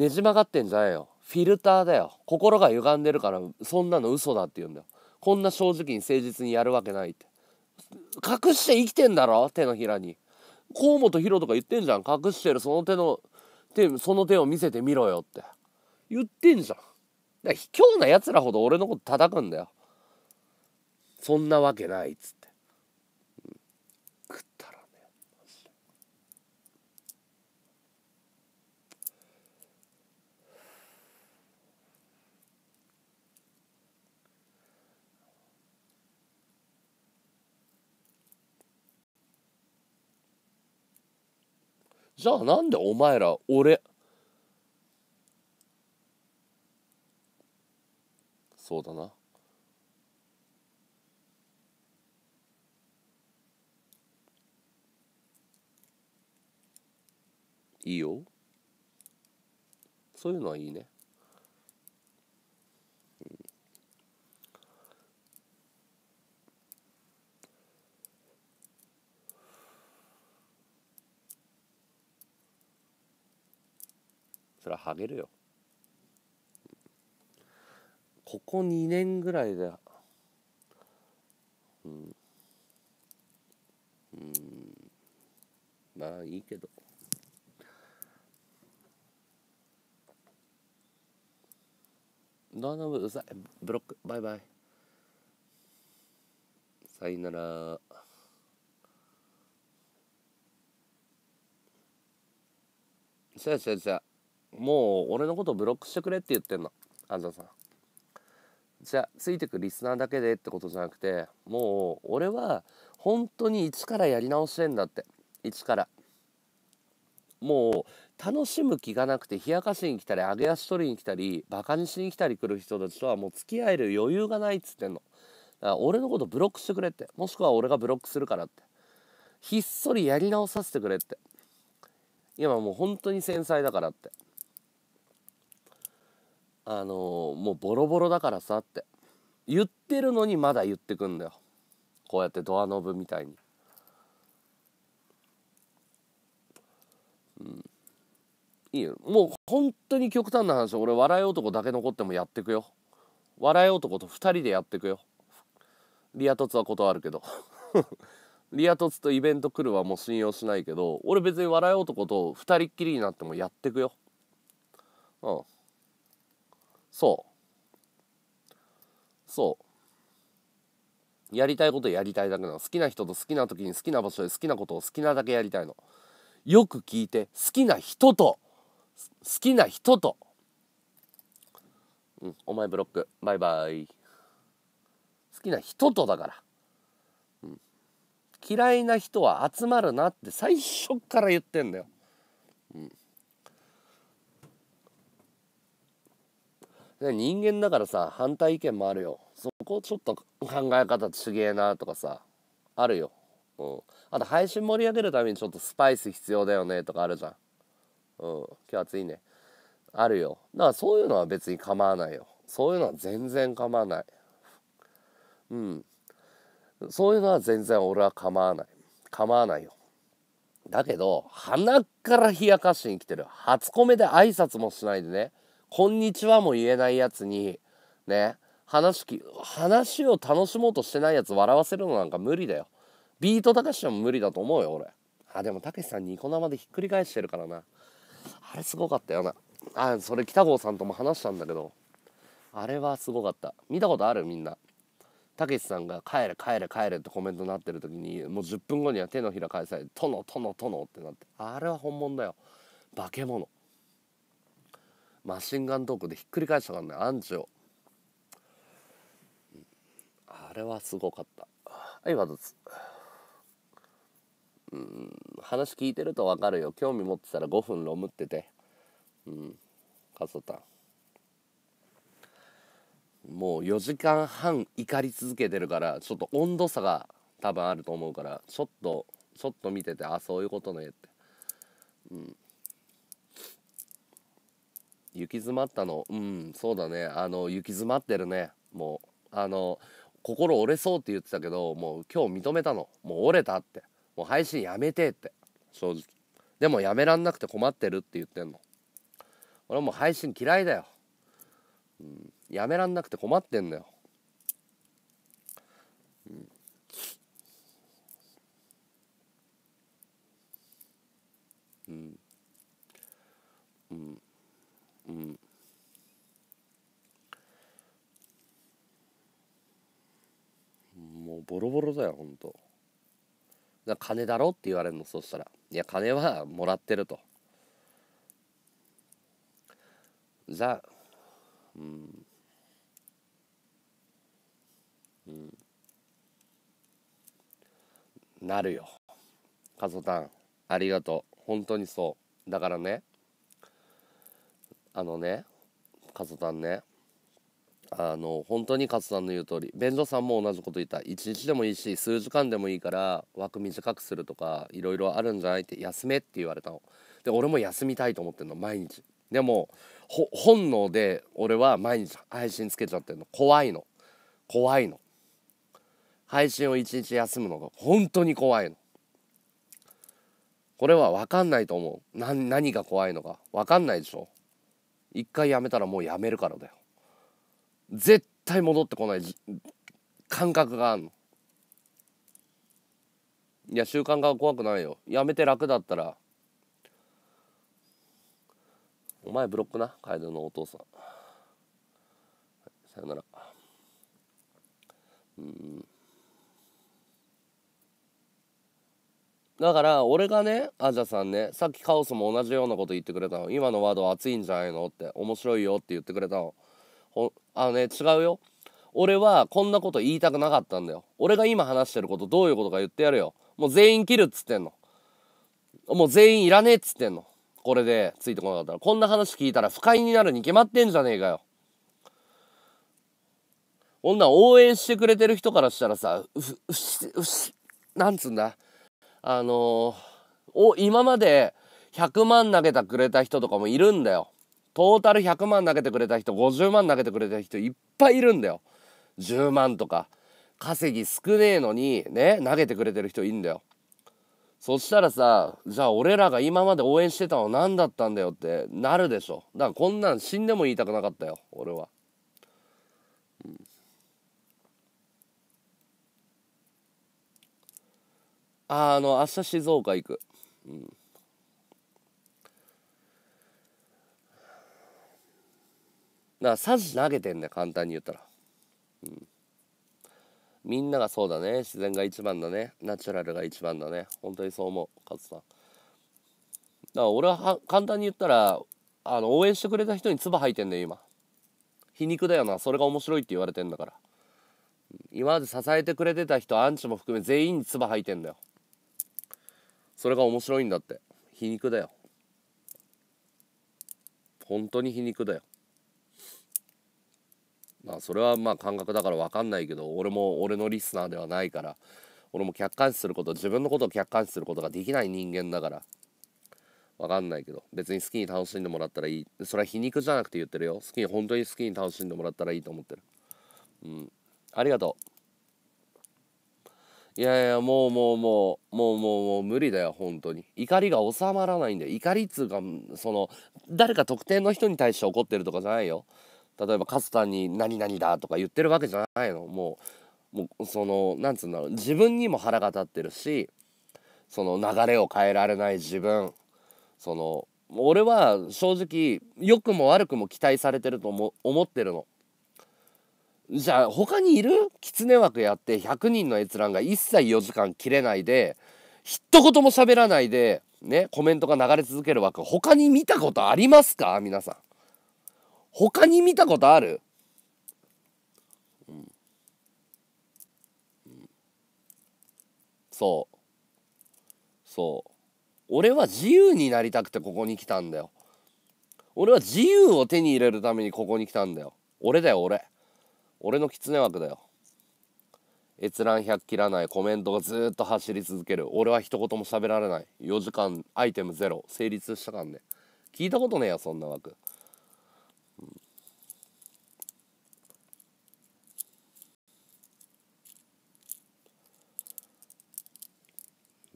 ねじ曲がってんじゃないよフィルターだよ心が歪んでるからそんなの嘘だって言うんだよこんな正直に誠実にやるわけないって隠して生きてんだろ手のひらに河本ヒロとか言ってんじゃん隠してるその手の手その手を見せてみろよって言ってんじゃんだから卑怯なやつらほど俺のこと叩くんだよそんなわけないっつって、うん、ったらねじゃあなんでお前ら俺そうだな「いいよ」そういうのはいいね。それはハゲるよ。ここ2年ぐらいでうんうんまあいいけどどうノうさいブロックバイバイさよならさうさうさもう俺のことブロックしてくれって言ってんのあざさんじゃついてくリスナーだけでってことじゃなくてもう俺は本当に一からやり直してんだって一からもう楽しむ気がなくて冷やかしに来たり揚げ足取りに来たりバカにしに来たり来る人たちとはもう付き合える余裕がないっつってんのだから俺のことブロックしてくれってもしくは俺がブロックするからってひっそりやり直させてくれって今もう本当に繊細だからってあのもうボロボロだからさって言ってるのにまだ言ってくんだよこうやってドアノブみたいにうんいいよもう本当に極端な話俺笑い男だけ残ってもやってくよ笑い男と2人でやってくよリア凸は断るけど <laughs> リア凸とイベント来るはもう信用しないけど俺別に笑い男と2人っきりになってもやってくようんそうそうやりたいことやりたいだけなの好きな人と好きな時に好きな場所で好きなことを好きなだけやりたいのよく聞いて好きな人と好きな人とうんお前ブロックバイバイ好きな人とだから、うん、嫌いな人は集まるなって最初っから言ってんだよ人間だからさ反対意見もあるよそこちょっと考え方ちげえなとかさあるよ、うん、あと配信盛り上げるためにちょっとスパイス必要だよねとかあるじゃん、うん、今日暑いねあるよだからそういうのは別に構わないよそういうのは全然構わないうんそういうのは全然俺は構わない構わないよだけど鼻から冷やかしに来てる初コメで挨拶もしないでねこんにちはも言えないやつに、ね、話き、話を楽しもうとしてないやつ笑わせるのなんか無理だよ。ビートたけしでも無理だと思うよ、俺。あ、でもたけしさんニコ生でひっくり返してるからな。あれすごかったよな。あ、それ北郷さんとも話したんだけど、あれはすごかった。見たことあるみんな。たけしさんが「帰れ帰れ帰れ」ってコメントになってる時にもう10分後には手のひら返されて「殿殿殿」ってなってあれは本物だよ化け物マシンガントークでひっくり返したからねアンチをあれはすごかったはいまつうん話聞いてると分かるよ興味持ってたら5分ロムっててうんカソタンもう4時間半怒り続けてるからちょっと温度差が多分あると思うからちょっとちょっと見ててあそういうことねってうん行き詰まったのうんそうだねあの行き詰まってるねもうあの心折れそうって言ってたけどもう今日認めたのもう折れたってもう配信やめてって正直でもやめらんなくて困ってるって言ってんの俺はもう配信嫌いだよ、うん、やめらんなくて困ってんだようん。もうボロボロだよほんと金だろって言われるのそうしたらいや金はもらってるとザうんうんなるよカソタンありがとう本当にそうだからねあのねカツタんねあの本当にカツさんの言う通り便所さんも同じこと言った一日でもいいし数時間でもいいから枠短くするとかいろいろあるんじゃないって休めって言われたので俺も休みたいと思ってんの毎日でも本能で俺は毎日配信つけちゃってんの怖いの怖いの配信を一日休むのが本当に怖いのこれは分かんないと思う何が怖いのか分かんないでしょ一回やめたらもうやめるからだよ絶対戻ってこない感覚があんのいや習慣が怖くないよやめて楽だったらお前ブロックな楓のお父さんさよならうんだから俺がねアジャさんねさっきカオスも同じようなこと言ってくれたの今のワード熱いんじゃないのって面白いよって言ってくれたのほあのね違うよ俺はこんなこと言いたくなかったんだよ俺が今話してることどういうことか言ってやるよもう全員切るっつってんのもう全員いらねえっつってんのこれでついてこなかったらこんな話聞いたら不快になるに決まってんじゃねえかよこんな応援してくれてる人からしたらさうし、うし。なんつうんだあのお、今まで100万投げてくれた人とかもいるんだよ。トータル100万投げてくれた人、50万投げてくれた人いっぱいいるんだよ。10万とか。稼ぎ少ねえのに、ね、投げてくれてる人いんだよ。そしたらさ、じゃあ俺らが今まで応援してたの何だったんだよってなるでしょ。だからこんなん死んでも言いたくなかったよ、俺は。ああの明日静岡行く、うん、だからサジ投げてんだよ簡単に言ったら、うん、みんながそうだね自然が一番だねナチュラルが一番だね本当にそう思う勝さんだから俺は簡単に言ったらあの応援してくれた人に唾吐いてんだよ今皮肉だよなそれが面白いって言われてんだから今まで支えてくれてた人アンチも含め全員に唾吐いてんだよそれが面白いんだって皮肉だよ本当に皮肉だよまあそれはまあ感覚だから分かんないけど俺も俺のリスナーではないから俺も客観視すること自分のことを客観視することができない人間だから分かんないけど別に好きに楽しんでもらったらいいそれは皮肉じゃなくて言ってるよ好きに本当に好きに楽しんでもらったらいいと思ってるうんありがとういやいやもうもうもうもうもうもう無理だよ本当に怒りが収まらないんだよ怒りっつうかその誰か特定の人に対して怒ってるとかじゃないよ例えば勝田に「何々だ」とか言ってるわけじゃないのもうもうそのなんつうんだろう自分にも腹が立ってるしその流れを変えられない自分その俺は正直良くも悪くも期待されてると思思ってるのじゃあ他にいる狐枠やって100人の閲覧が一切4時間切れないで一言も喋らないでねコメントが流れ続ける枠他に見たことありますか皆さん他に見たことある、うん、そうそう俺は自由になりたくてここに来たんだよ俺は自由を手に入れるためにここに来たんだよ俺だよ俺俺の狐枠だよ閲覧100切らないコメントがずっと走り続ける俺は一言も喋られない4時間アイテムゼロ成立したかんね聞いたことねえよそんな枠、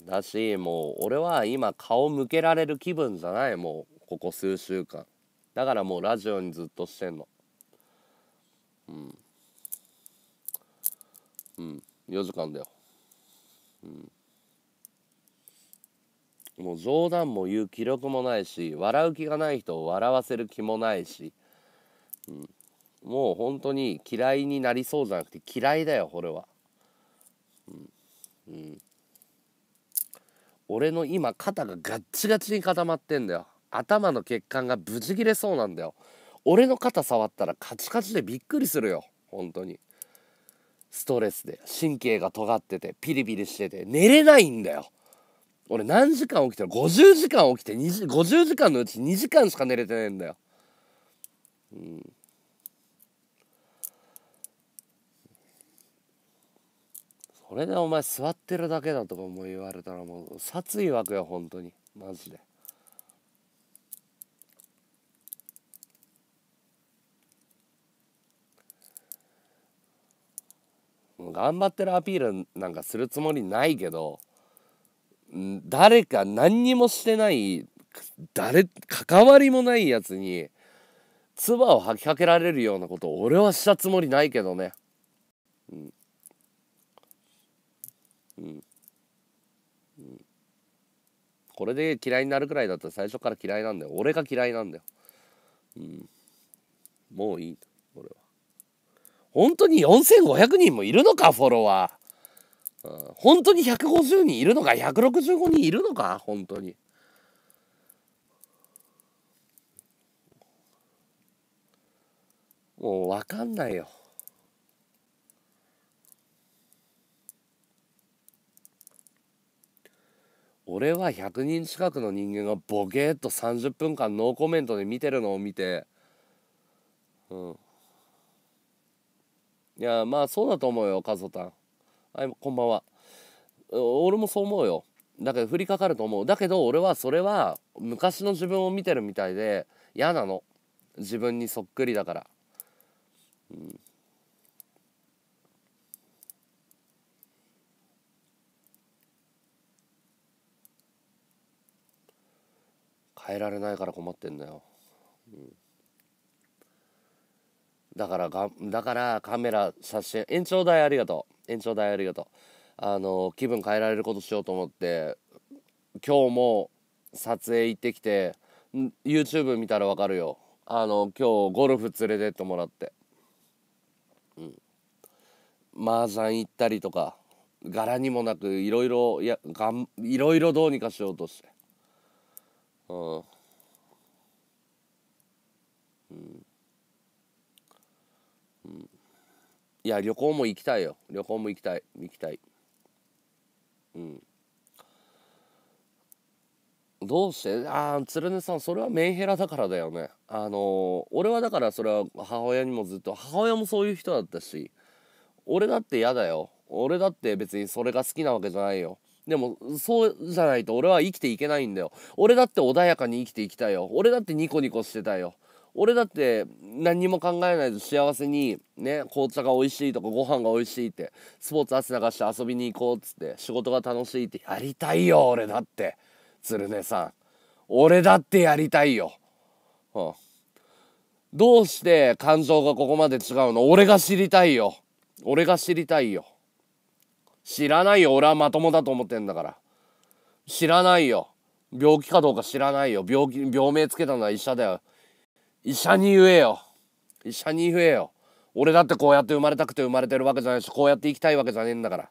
だしもう俺は今顔向けられる気分じゃないもうここ数週間だからもうラジオにずっとしてんのうんうん4時間だようんもう冗談も言う気力もないし笑う気がない人を笑わせる気もないし、うん、もう本当に嫌いになりそうじゃなくて嫌いだよ俺は、うんうん、俺の今肩がガッチガチに固まってんだよ頭の血管がブチ切れそうなんだよ俺の肩触ったらカチカチでびっくりするよ本当にストレスで神経が尖っててピリピリしてて寝れないんだよ俺何時間起きてる50時間起きて50時間のうち2時間しか寝れてないんだようんそれでお前座ってるだけだとかも言われたらもう殺意湧くよ本当にマジで頑張ってるアピールなんかするつもりないけど誰か何にもしてない誰関わりもないやつに唾を吐きかけられるようなことを俺はしたつもりないけどね。うん、うんうん、これで嫌いになるくらいだったら最初から嫌いなんだよ俺が嫌いなんだよ、うん、もういい本当に4500人もいるのかフォロワー、本当に150人いるのか165人いるのか本当にもう分かんないよ俺は100人近くの人間がボケーっと30分間ノーコメントで見てるのを見てうんいやまあそうだと思うよカゾタンはいこんばんは俺もそう思うよだけど降りかかると思うだけど俺はそれは昔の自分を見てるみたいで嫌なの自分にそっくりだから、うん、変えられないから困ってんだよ、うんだからがだからカメラ写真延長代ありがとう延長代ありがとうあの気分変えられることしようと思って今日も撮影行ってきて YouTube 見たらわかるよあの今日ゴルフ連れてってもらってうん麻雀行ったりとか柄にもなくいろいろやがんいろいろどうにかしようとしてうんうんいや、旅行も行きたいよ。旅行も行きたい。行きたい。うん。どうしてああ、鶴根さん、それはメンヘラだからだよね。あのー、俺はだからそれは母親にもずっと、母親もそういう人だったし、俺だって嫌だよ。俺だって別にそれが好きなわけじゃないよ。でも、そうじゃないと俺は生きていけないんだよ。俺だって穏やかに生きていきたいよ。俺だってニコニコしてたよ。俺だって何にも考えないで幸せにね紅茶が美味しいとかご飯が美味しいってスポーツ汗流して遊びに行こうっつって仕事が楽しいってやりたいよ俺だって鶴音さん俺だってやりたいよ、うん、どうして感情がここまで違うの俺が知りたいよ俺が知りたいよ知らないよ俺はまともだと思ってんだから知らないよ病気かどうか知らないよ病気病名つけたのは医者だよ医者に言えよ医者に言えよ俺だってこうやって生まれたくて生まれてるわけじゃないしこうやって生きたいわけじゃねえんだから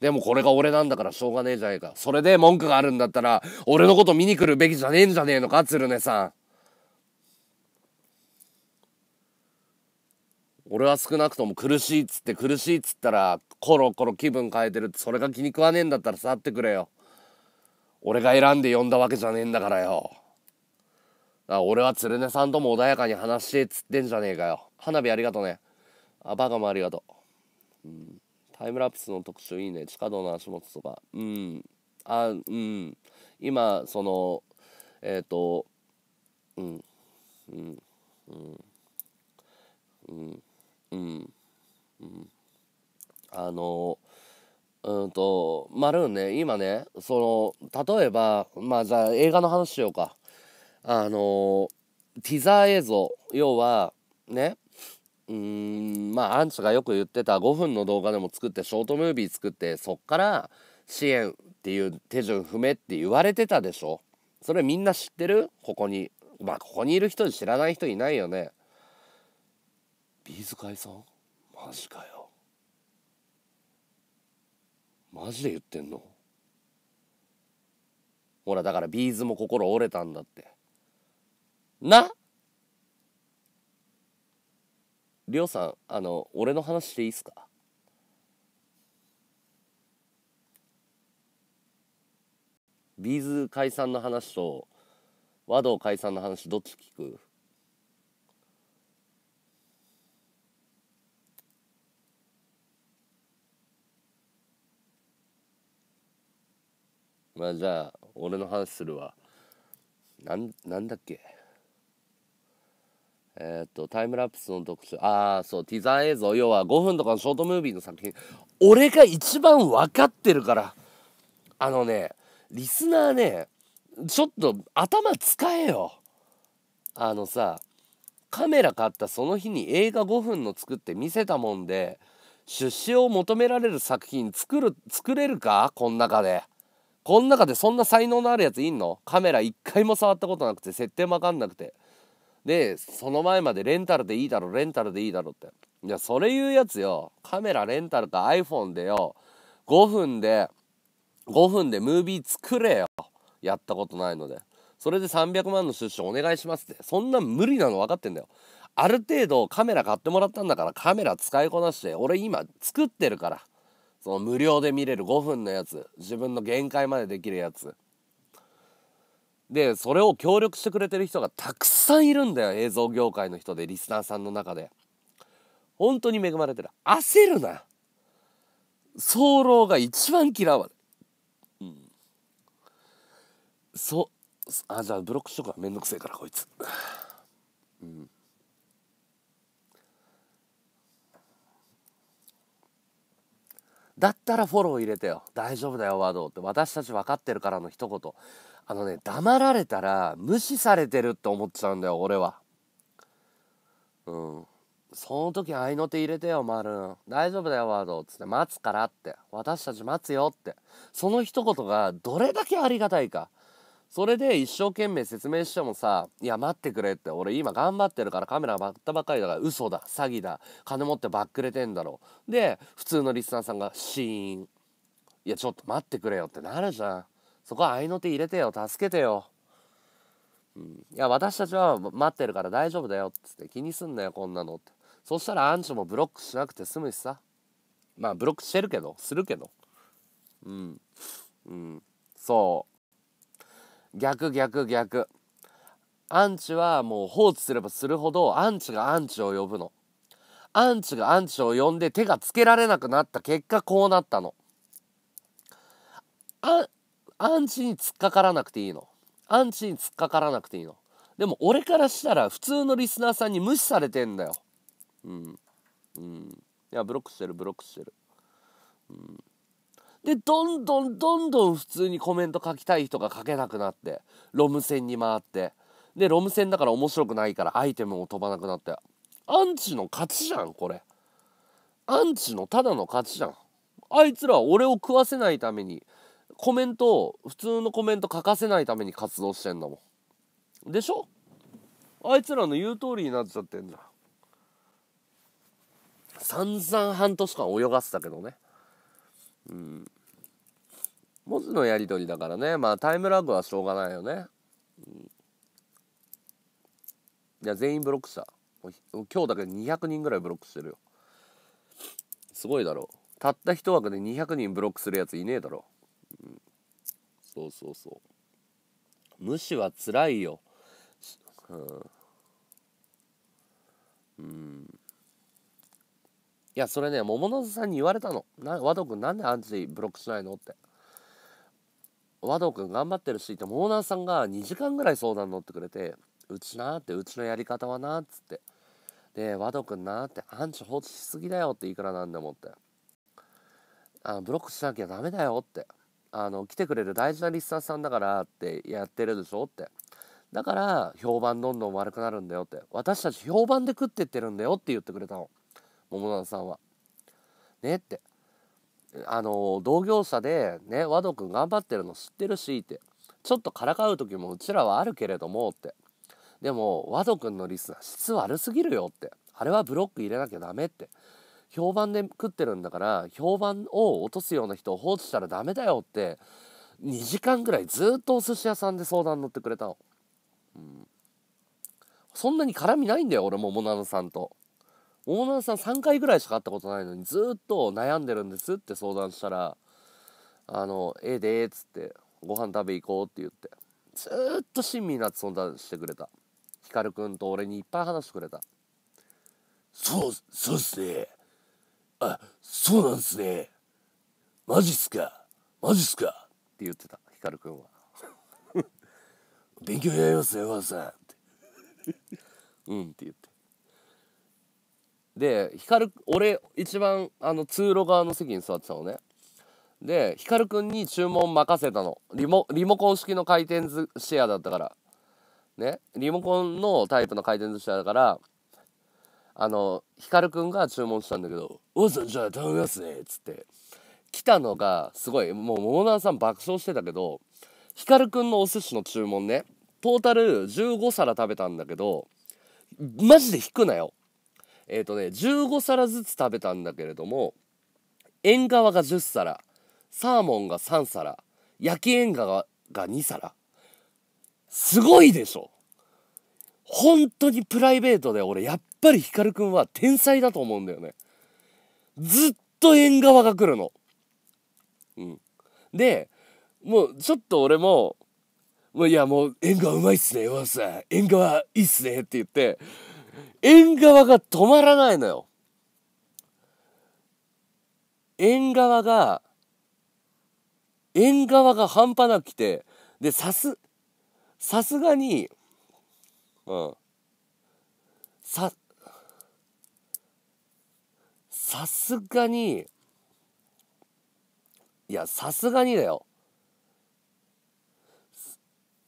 でもこれが俺なんだからしょうがねえじゃねえかそれで文句があるんだったら俺のこと見に来るべきじゃねえんじゃねえのか鶴根さん俺は少なくとも苦しいっつって苦しいっつったらコロコロ気分変えてるってそれが気に食わねえんだったら去ってくれよ俺が選んで呼んだわけじゃねえんだからよあ俺は鶴音さんとも穏やかに話してっつってんじゃねえかよ花火ありがとねあバカもありがとう、うん、タイムラプスの特集いいね地下道の足元とかうんあうん今そのえっ、ー、とうんうんうんうんうんうんあのうんとまるンね今ねその例えばまあじゃあ映画の話しようかあのティザー映像要はねうーんまあアンチがよく言ってた5分の動画でも作ってショートムービー作ってそっから支援っていう手順踏めって言われてたでしょそれみんな知ってるここにまあここにいる人知らない人いないよねビーズ解散マジかよマジで言ってんのほらだからビーズも心折れたんだってなりょうさんあの俺の話でいいっすかビーズ解散の話と和道解散の話どっち聞くまあじゃあ俺の話するわなんなんだっけえー、っと、タイムラプスの特集。ああ、そう、ティザー映像。要は5分とかのショートムービーの作品。俺が一番分かってるから。あのね、リスナーね、ちょっと頭使えよ。あのさ、カメラ買ったその日に映画5分の作って見せたもんで、出資を求められる作品作る、作れるかこん中で。こん中でそんな才能のあるやついんのカメラ一回も触ったことなくて、設定もわかんなくて。でその前までレンタルでいいだろレンタルでいいだろっていやそれ言うやつよカメラレンタルか iPhone でよ5分で5分でムービー作れよやったことないのでそれで300万の出資お願いしますってそんな無理なの分かってんだよある程度カメラ買ってもらったんだからカメラ使いこなして俺今作ってるからその無料で見れる5分のやつ自分の限界までできるやつでそれを協力してくれてる人がたくさんいるんだよ映像業界の人でリスナーさんの中で本当に恵まれてる焦るな早漏が一番嫌われうそあじゃあブロックしとくわめんどくせえからこいつうんだったらフォロー入れてよ大丈夫だよワードって私たち分かってるからの一言あのね黙られたら無視されてるって思っちゃうんだよ俺はうんその時合いの手入れてよ丸大丈夫だよワードつって待つからって私たち待つよってその一言がどれだけありがたいかそれで一生懸命説明してもさ「いや待ってくれ」って「俺今頑張ってるからカメラばったばっかりだから嘘だ詐欺だ金持ってばっくれてんだろ」で普通のリスナーさんがシーン「いやちょっと待ってくれよ」ってなるじゃん。そこは合いの手入れてよ助けてよ、うん、いや私たちは待ってるから大丈夫だよっつって気にすんなよこんなのってそしたらアンチもブロックしなくて済むしさまあブロックしてるけどするけどうんうんそう逆逆逆アンチはもう放置すればするほどアンチがアンチを呼ぶのアンチがアンチを呼んで手がつけられなくなった結果こうなったのあアンチに突っかからなくていいのアンチに突っかからなくていいのでも俺からしたら普通のリスナーさんに無視されてんだようんうんいやブロックしてるブロックしてるうんでどんどんどんどん普通にコメント書きたい人が書けなくなってロム線に回ってでロム線だから面白くないからアイテムも飛ばなくなってアンチの勝ちじゃんこれアンチのただの勝ちじゃんあいつらは俺を食わせないためにコメント普通のコメント書かせないために活動してんだもんでしょあいつらの言う通りになっちゃってんじゃん散々半年間泳がせたけどねうん文字のやり取りだからねまあタイムラグはしょうがないよね、うん、いや全員ブロックした今日だけで200人ぐらいブロックしてるよすごいだろたった1枠で200人ブロックするやついねえだろそうそうそう無視はつらいようん、うん、いやそれね桃のさんに言われたのな和道くんなんでアンチブロックしないのって和道くん頑張ってるしって桃のさんが2時間ぐらい相談乗ってくれてうちなってうちのやり方はなっつってで和道くんなってアンチ放置しすぎだよっていくらなんでもってあブロックしなきゃダメだよってあの来てくれる大事なリスナーさんだからってやってるでしょってだから評判どんどん悪くなるんだよって私たち評判で食ってってるんだよって言ってくれたの桃田さんは。ねってあの同業者でね和道くん頑張ってるの知ってるしってちょっとからかう時もうちらはあるけれどもってでも和道くんのリスナー質悪すぎるよってあれはブロック入れなきゃダメって評判で食ってるんだから評判を落とすような人を放置したらダメだよって2時間ぐらいずっとお寿司屋さんで相談乗ってくれたの、うん、そんなに絡みないんだよ俺もモナナさんとモナナさん3回ぐらいしか会ったことないのにずっと悩んでるんですって相談したら「あのええー、で」っつって「ご飯食べ行こう」って言ってずっと親身になって相談してくれた光くんと俺にいっぱい話してくれたそうそうっすねあそうなんすねマジっすかマジっすか」って言ってた光くんは「勉強になりますねファンさん」ってうんって言ってで光俺一番あの通路側の席に座ってたのねで光くんに注文任せたのリモリモコン式の回転寿司屋だったからねリモコンのタイプの回転寿司屋だからあの光くんが注文したんだけど「おさんじゃあ頼みますね」っつって来たのがすごいもう桃奈さん爆笑してたけど光くんのお寿司の注文ねトータル15皿食べたんだけどマジで引くなよえっ、ー、とね15皿ずつ食べたんだけれども縁側が10皿サーモンが3皿焼き縁側が2皿すごいでしょ本当にプライベートで俺やっぱり光くんは天才だと思うんだよね。ずっと縁側が来るの。うん。で、もうちょっと俺も、もういやもう縁側うまいっすね、うまいっすね、縁側いいっすねって言って、縁側が止まらないのよ。縁側が、縁側が半端なくて、で、さす、さすがに、うん。さ、さすがにいやさすがにだよ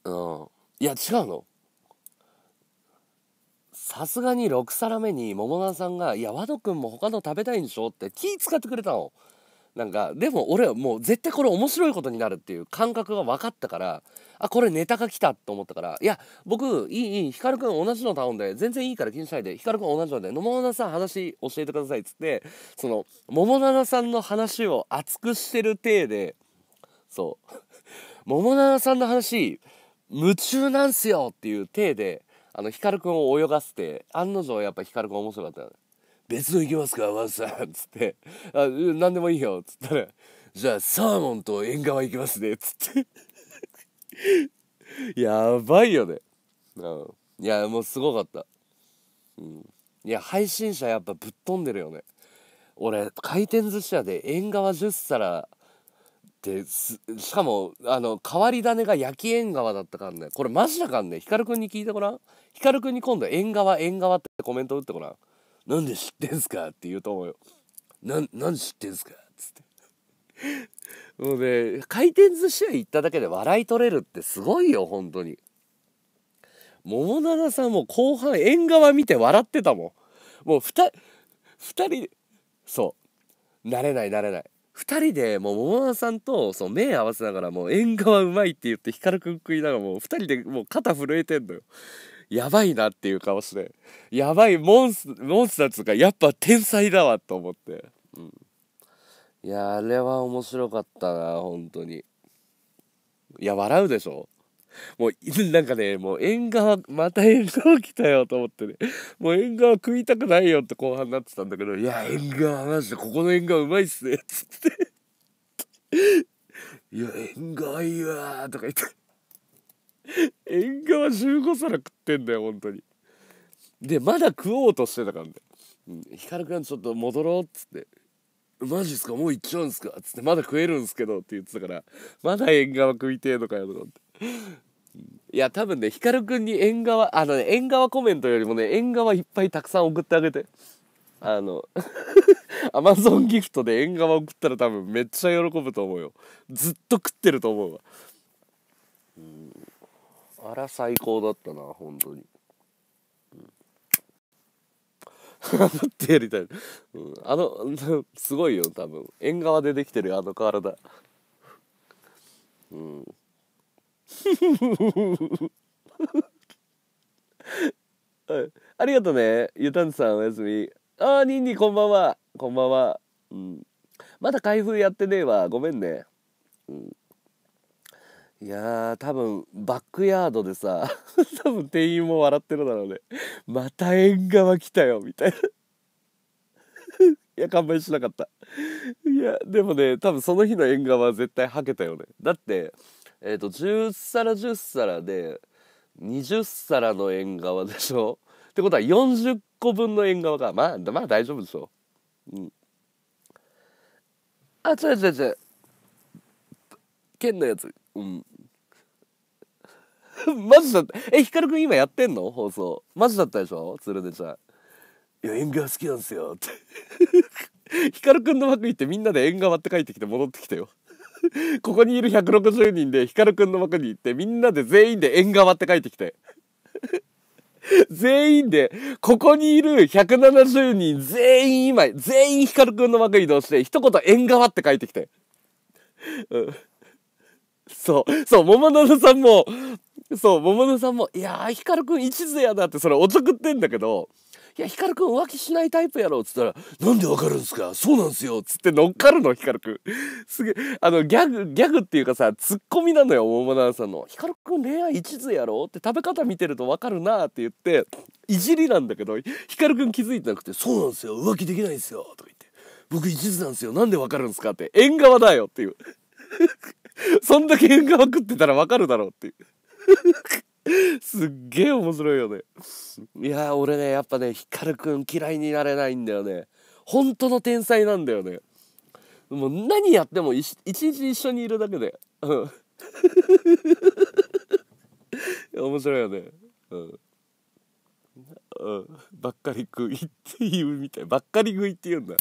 うんいや違うのさすがに6皿目に桃菜さんが「いや和く君も他の食べたいんでしょ?」って気使ってくれたのなんかでも俺はもう絶対これ面白いことになるっていう感覚が分かったからあこれネタが来たと思ったからいや僕いいいい光くん同じの頼んで全然いいから気にしないで光くん同じので野々村さん話教えてくださいっつってその桃奈さんの話を熱くしてる体でそう桃奈 <laughs> さんの話夢中なんすよっていう体であの光くんを泳がせて案の定やっぱ光くん面白かったよね。別の行きますか和田さん」っつって「あ何でもいいよ」っつったら「じゃあサーモンと縁側行きますね」っつって <laughs> やばいよねうんいやもうすごかったうんいや配信者やっぱぶっ飛んでるよね俺回転寿司屋で縁側10皿でしかもあの変わり種が焼き縁側だったからねこれマジだかんね光くんに聞いてごらん光くんに今度縁側縁側ってコメント打ってごらんなんで知ってんすか?」って言うと思うよ。ななんで知ってんすか?」つって。<laughs> もうね回転寿司屋行っただけで笑い取れるってすごいよ本当に。桃奈々さんも後半縁側見て笑ってたもん。もう2人そう慣れない慣れない。2人でもう桃奈さんとそう目合わせながらもう縁側うまいって言って光くん食いながらもう2人でもう肩震えてんのよ。やばいなっていう顔してやばいモンスモンスターつうかやっぱ天才だわと思って、うん、いやあれは面白かったな本当にいや笑うでしょもうなんかねもう縁側また縁側来たよと思ってねもう縁側食いたくないよって後半になってたんだけど「いや縁側マジでここの縁側うまいっすね」っつって「いや縁側いいわ」とか言って。縁側15皿食ってんだよ本当にでまだ食おうとしてたからね「光くんちょっと戻ろう」っつって「マジっすかもう行っちゃうんすか」っつって「まだ食えるんすけど」って言ってたから「まだ縁側食いてえのかよ」とかっていや多分ね光くんに縁側あのね縁側コメントよりもね縁側いっぱいたくさん送ってあげてあの <laughs> アマゾンギフトで縁側送ったら多分めっちゃ喜ぶと思うよずっと食ってると思うわあら最高だったな本当に、うん、っ <laughs> てやりたい、うん、あの <laughs> すごいよ多分縁側でできてるよあの体うん <laughs> はい、ありがとうねゆたんさんおやすみああニンニこんばんはこんばんは、うん、まだ開封やってねえわごめんね、うんいやー多分バックヤードでさ <laughs> 多分店員も笑ってるだろうねまた縁側来たよみたいな <laughs> いや完売しなかったいやでもね多分その日の縁側は絶対はけたよねだってえっ、ー、と10皿10皿で20皿の縁側でしょってことは40個分の縁側かまあまあ大丈夫でしょうんあ違う違う違う剣のやつうん <laughs> マジだったえヒカルくん今やってんの放送マジだったでしょ鶴音ちゃんいや縁側好きなんですよって <laughs> ヒカルくんの枠行ってみんなで縁側って帰ってきて戻ってきたよ <laughs> ここにいる160人でヒカルくんの枠に行ってみんなで全員で縁側って帰ってきて全員で、ここにいる170人全員今、全員ヒカルくんの枠移動して、一言縁側って書いてきて。うん。そう、そう、桃奈さんも、そう桃野さんも「いやー光くん一途やな」ってそれおちょくってんだけど「いや光くん浮気しないタイプやろ」っつったら「なんでわかるんすかそうなんすよ」っつって乗っかるの光くんすげえあのギャグギャグっていうかさツッコミなのよ桃野さんの「光くん恋愛一途やろ?」って食べ方見てるとわかるなって言っていじりなんだけど光くん気づいてなくて「そうなんすよ浮気できないんすよ」とか言って「僕一途なんすよなんでわかるんすか?」って縁側だよっていう <laughs> そんだけ縁側食ってたらわかるだろうっていう。<laughs> すっげえ面白いよねいや俺ねやっぱねヒカルくん嫌いになれないんだよね本当の天才なんだよねもう何やっても一日一緒にいるだけでうん <laughs> 面白いよねうんうん、ばっかり食いって言うみたいばっかり食いって言うんだ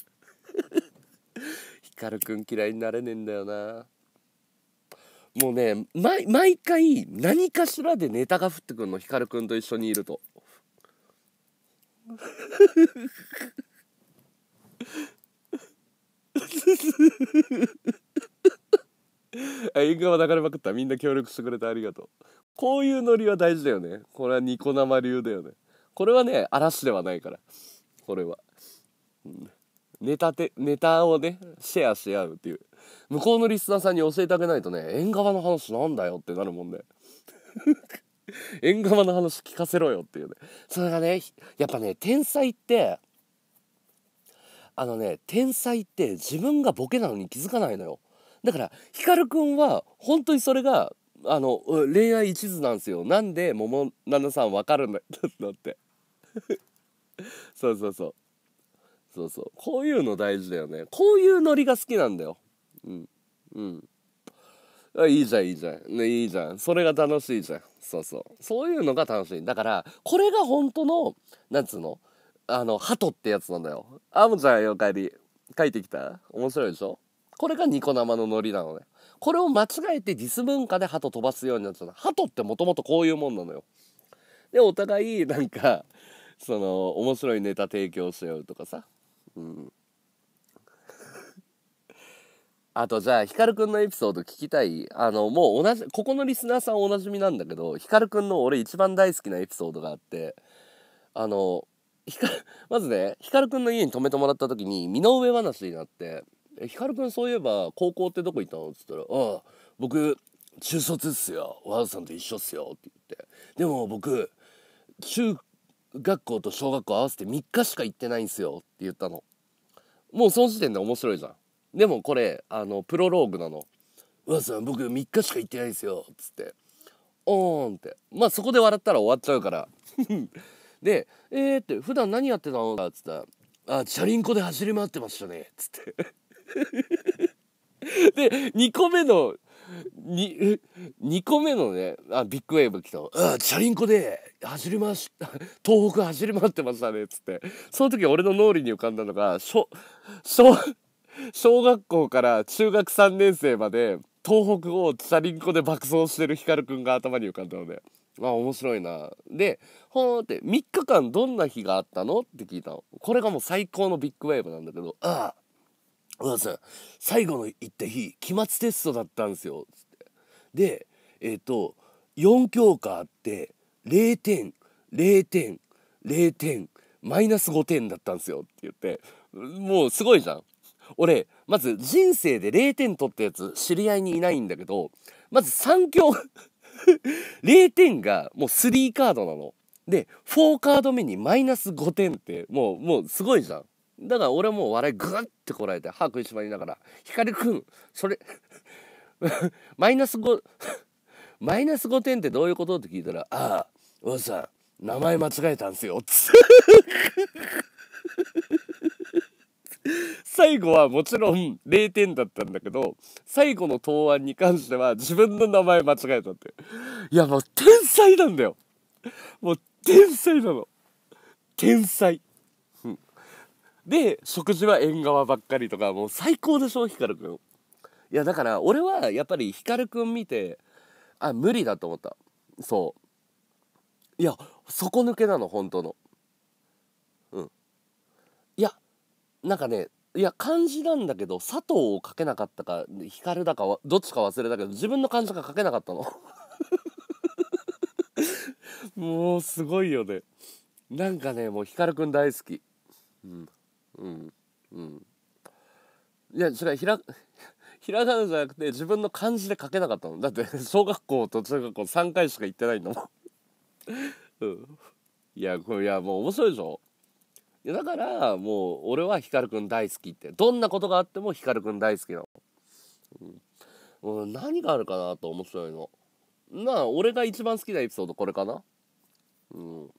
光 <laughs> くん嫌いになれねえんだよなもうね毎毎回何かしらでネタが降ってくるの光くんと一緒にいるとあ、縁 <laughs> は流れまくったみんな協力してくれてありがとうこういうノリは大事だよねこれはニコ生流だよねこれはね嵐ではないからこれは、うんネタてネタをねシェアし合うっていう向こうのリスナーさんに教えてあげないとね縁側の話なんだよってなるもんね <laughs> 縁側の話聞かせろよっていうねそれがねやっぱね天才ってあのね天才って自分がボケなのに気づかないのよだから光くんは本当にそれがあの恋愛一途なんですよなんで桃奈々さん分かるんだだって <laughs> そうそうそうそうそうこういうの大事だよねこういうノリが好きなんだようんうんあいいじゃんいいじゃん、ね、いいじゃんそれが楽しいじゃんそうそうそういうのが楽しいだからこれが本当のなんつうのあの鳩ってやつなんだよあむちゃんよ帰り書いてきた面白いでしょこれがニコ生のノリなのねこれを間違えてディス文化で鳩飛ばすようになったの鳩ってもともとこういうもんなのよでお互いなんかその面白いネタ提供しようとかさうんあとじゃあヒカルくんのエピソード聞きたいあのもう同じここのリスナーさんおなじみなんだけどヒカルくんの俺一番大好きなエピソードがあってあのひかまずねヒカルくんの家に泊めてもらった時に身の上話になって「ヒカルくんそういえば高校ってどこ行ったの?」っつったら「ああ僕中卒っすよ和田さんと一緒っすよ」って言って「でも僕中学校と小学校合わせて3日しか行ってないんすよ」って言ったのもうその時点で面白いじゃんでもこれあのプロローグなの「うわさん僕3日しか行ってないんすよ」っつって「おーん」ってまあそこで笑ったら終わっちゃうから <laughs> で「えー」って「普段何やってたの?」っつったら「あチャリンコで走り回ってましたね」っつって <laughs> で2個目のに、2 <laughs> 個目のね、あ、ビッグウェーブ来た。あ、チャリンコで走りまし <laughs> 東北走り回ってましたね、つって。その時俺の脳裏に浮かんだのが、小、小、小学校から中学3年生まで、東北をチャリンコで爆走してる光くんが頭に浮かんだので、あ、面白いな。で、ほーって、3日間どんな日があったのって聞いたの。これがもう最高のビッグウェーブなんだけど、ああ、小田さん最後の行った日期末テストだったんですよ」つってでえっ、ー、と4教科あって0点0点0点マイナス5点だったんですよって言ってもうすごいじゃん俺まず人生で0点取ったやつ知り合いにいないんだけどまず3強0点がもう3カードなので4カード目にマイナス5点ってもうもうすごいじゃんだから俺も笑いグッてこらえて歯食いしばりながら「光くんそれ <laughs> マイナス5 <laughs> マイナス5点ってどういうこと?」って聞いたら「ああおじさん名前間違えたんすよ」つ <laughs> 最後はもちろん0点だったんだけど最後の答案に関しては自分の名前間違えたっていやもう天才なんだよもう天才なの天才で食事は縁側ばっかりとかもう最高でしょ光くんいやだから俺はやっぱり光くん見てあ無理だと思ったそういや底抜けなの本当のうんいやなんかねいや漢字なんだけど佐藤を書けなかったか光だかどっちか忘れたけど自分の漢字が書けなかったの <laughs> もうすごいよねなんかねもう光くん大好きうんうんうんいやそれはひらひらがなじゃなくて自分の漢字で書けなかったのだって <laughs> 小学校と中学校3回しか行ってないんだもん、<laughs> うん、いやこれいやもう面白いでしょいやだからもう俺は光くん大好きってどんなことがあっても光くん大好きなの、うん、うん、何があるかなと面白いのまあ俺が一番好きなエピソードこれかなうん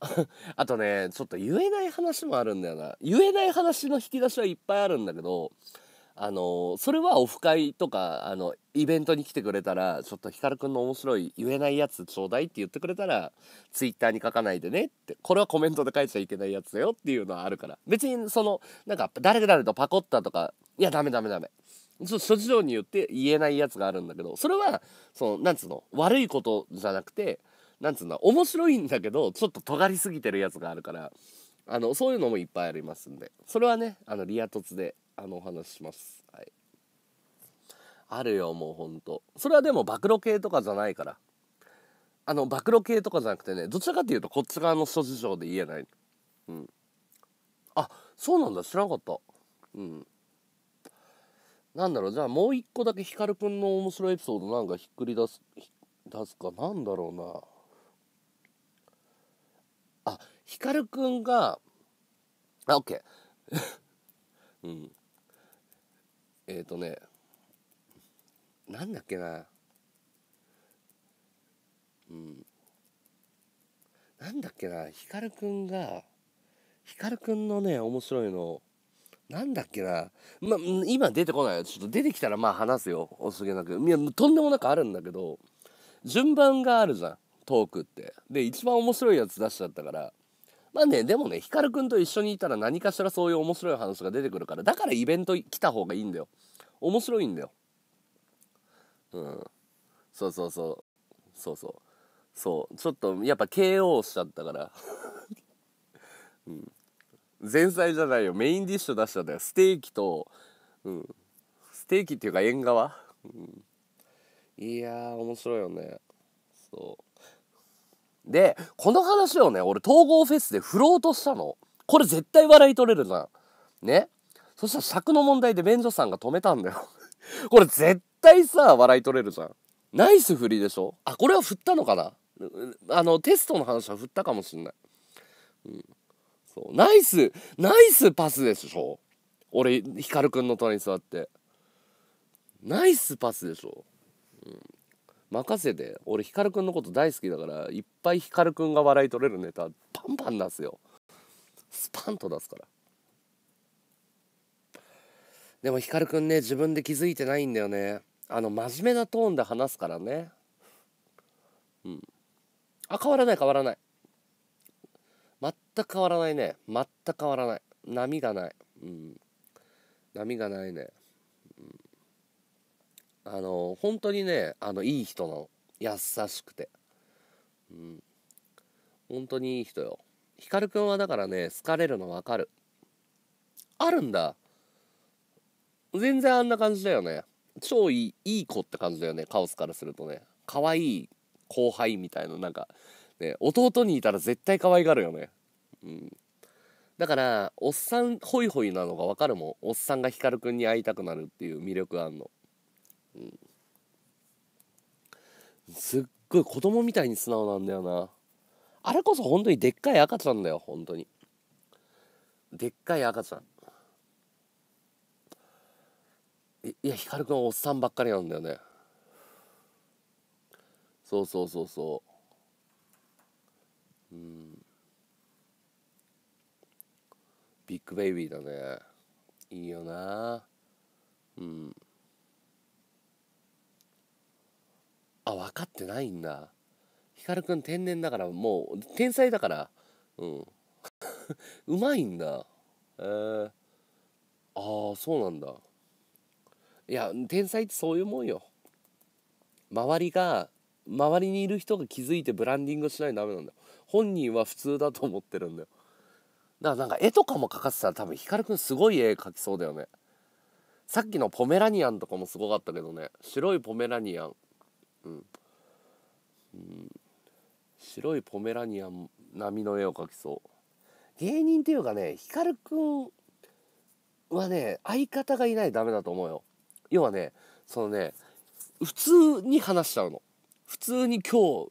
<laughs> あとねちょっと言えない話もあるんだよな言えない話の引き出しはいっぱいあるんだけどあのそれはオフ会とかあのイベントに来てくれたらちょっと光くんの面白い言えないやつちょうだいって言ってくれたらツイッターに書かないでねってこれはコメントで書いちゃいけないやつだよっていうのはあるから別にそのなんか誰々とパコったとかいやダメダメダメ諸事情によって言えないやつがあるんだけどそれはそのなんつうの悪いことじゃなくてなんつうの面白いんだけどちょっと尖りすぎてるやつがあるからあのそういうのもいっぱいありますんでそれはねあのリア凸であのお話しします、はい、あるよもうほんとそれはでも暴露系とかじゃないからあの暴露系とかじゃなくてねどちらかというとこっち側の諸事情で言えないうんあそうなんだ知らなかったうんなんだろうじゃあもう一個だけ光くんの面白いエピソードなんかひっくり出す出すかなんだろうなあ、ヒカルくんが、あ、OK。<laughs> うん。えっ、ー、とね、なんだっけな。うん。なんだっけな、ヒカルくんが、ヒカルくんのね、面白いの、なんだっけな、ま、今出てこないちょっと出てきたらまあ話すよ、おすげなく。いや、とんでもなくあるんだけど、順番があるじゃん。トークってで一番面白いやつ出しちゃったからまあねでもね光くんと一緒にいたら何かしらそういう面白い話が出てくるからだからイベント来た方がいいんだよ面白いんだようんそうそうそうそうそうそうちょっとやっぱ KO しちゃったから <laughs> うん前菜じゃないよメインディッシュ出しちゃったよステーキと、うん、ステーキっていうか縁側、うん、いや面白いよねそうで、この話をね、俺統合フェスで振ろうとしたの。これ絶対笑い取れるな。ね。そしたら尺の問題で便所さんが止めたんだよ <laughs> これ絶対さ、笑い取れるじゃん。ナイス振りでしょあ、これは振ったのかなあの、テストの話は振ったかもしんない。うん。そう。ナイス、ナイスパスでしょ俺、ヒカルくんの隣に座って。ナイスパスでしょ、うん、任せて俺ヒカルくんのこと大好きだからいっぱいヒカルくんが笑い取れるネタパンパン出すよスパンと出すからでもヒカルくんね自分で気づいてないんだよねあの真面目なトーンで話すからねうんあ変わらない変わらない全く変わらないね全く変わらない波がないうん波がないねあの本当にねあのいい人の優しくてうん本当にいい人よひかるくんはだからね好かれるの分かるあるんだ全然あんな感じだよね超いいいい子って感じだよねカオスからするとね可愛い後輩みたいななんかね弟にいたら絶対可愛がるよねうんだからおっさんホイホイなのが分かるもんおっさんがひかるくんに会いたくなるっていう魅力あんのうん、すっごい子供みたいに素直なんだよなあれこそ本当にでっかい赤ちゃんだよ本当にでっかい赤ちゃんいや光くんおっさんばっかりなんだよねそうそうそうそううんビッグベイビーだねいいよなうんあ分かってないんだ光くん天然だからもう天才だからうん <laughs> うまいんだえー、ああそうなんだいや天才ってそういうもんよ周りが周りにいる人が気づいてブランディングしないとダメなんだよ本人は普通だと思ってるんだよだからなんか絵とかも描かせたら多分光くんすごい絵描きそうだよねさっきのポメラニアンとかもすごかったけどね白いポメラニアンうん、うん、白いポメラニアン並みの絵を描きそう芸人っていうかね光くんはね相方がいないダメだと思うよ要はねそのね普通に話しちゃうの普通に今日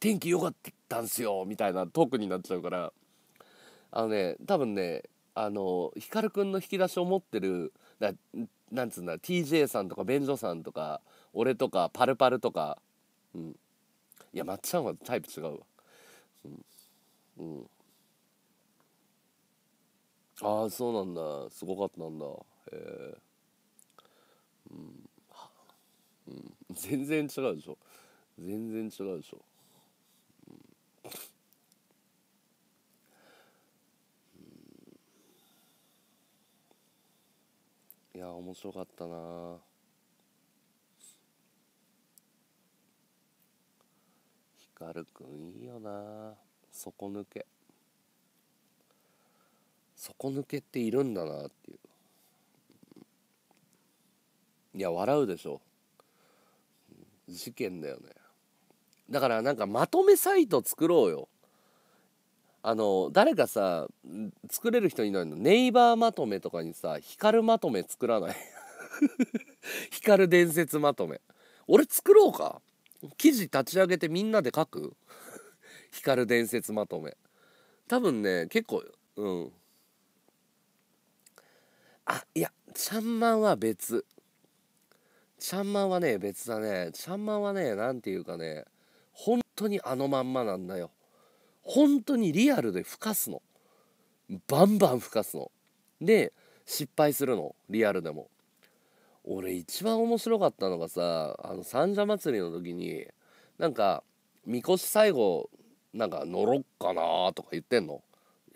天気良かったんすよみたいなトークになっちゃうからあのね多分ねあの光くんの引き出しを持ってるななんつうんだ TJ さんとか便所さんとか俺とかパルパルとか、うん、いやまっちゃんはタイプ違うわうん、うん、ああそうなんだすごかったんだへえうん、うん、全然違うでしょ全然違うでしょ、うん、いや面白かったなるくんいいよな底抜け底抜けっているんだなっていういや笑うでしょ事件だよねだからなんかまとめサイト作ろうよあの誰かさ作れる人いないのネイバーまとめとかにさ光るまとめ作らない <laughs> 光る伝説まとめ俺作ろうか記事立ち上げてみんなで書く <laughs> 光る伝説まとめ多分ね結構うんあいやちゃんまんは別ちゃんまんはね別だねちゃんまんはね何て言うかね本当にあのまんまなんだよ本当にリアルでふかすのバンバンふかすので失敗するのリアルでも俺一番面白かったのがさあの三社祭りの時になんかみこし最後なんか乗ろっかなとか言ってんの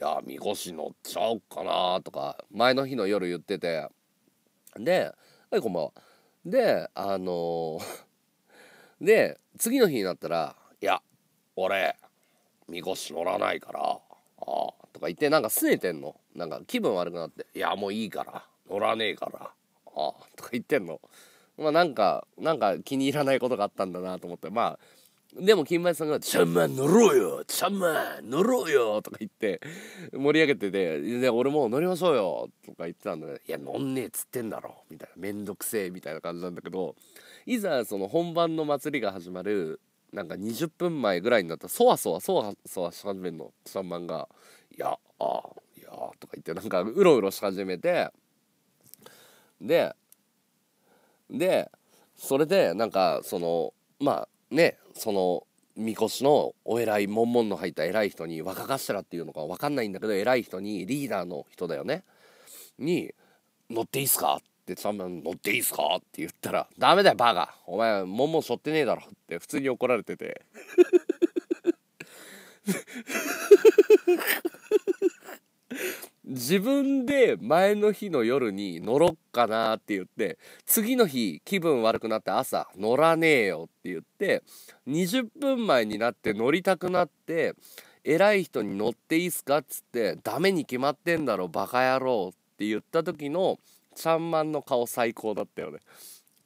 いやみこし乗っちゃおっかなとか前の日の夜言っててで「はいこんばんは」であのー、<laughs> で次の日になったら「いや俺みこし乗らないからああ」とか言ってなんか拗ねてんのなんか気分悪くなって「いやもういいから乗らねえからあ <laughs> とか言ってんの。まあなんか、なんか気に入らないことがあったんだなと思って、まあ、でも金八さんが「ちゃんま乗ろうよちゃんま乗ろうよ」とか言って盛り上げてて「で俺も乗りましょうよ」とか言ってたんだけど「いや乗んねえっつってんだろ」みたいな「めんどくせえ」みたいな感じなんだけどいざその本番の祭りが始まるなんか20分前ぐらいになったらそわそわそわそわし始めるのちゃんまんが「いやあいや」とか言ってなんかうろうろし始めて。ででそれでなんかそのまあねそのみこしのお偉いもんもんの入った偉い人に若頭っていうのか分かんないんだけど偉い人にリーダーの人だよねに「乗っていいっすか?」って「乗っていいっすか?」って言ったら「ダメだよバカお前もんもんしょってねえだろ」って普通に怒られてて。<laughs> 自分で前の日の夜に乗ろっかなって言って次の日気分悪くなって朝乗らねえよって言って20分前になって乗りたくなって偉い人に乗っていいすかっつってダメに決まってんだろバカ野郎って言った時のちゃんまんの顔最高だったよね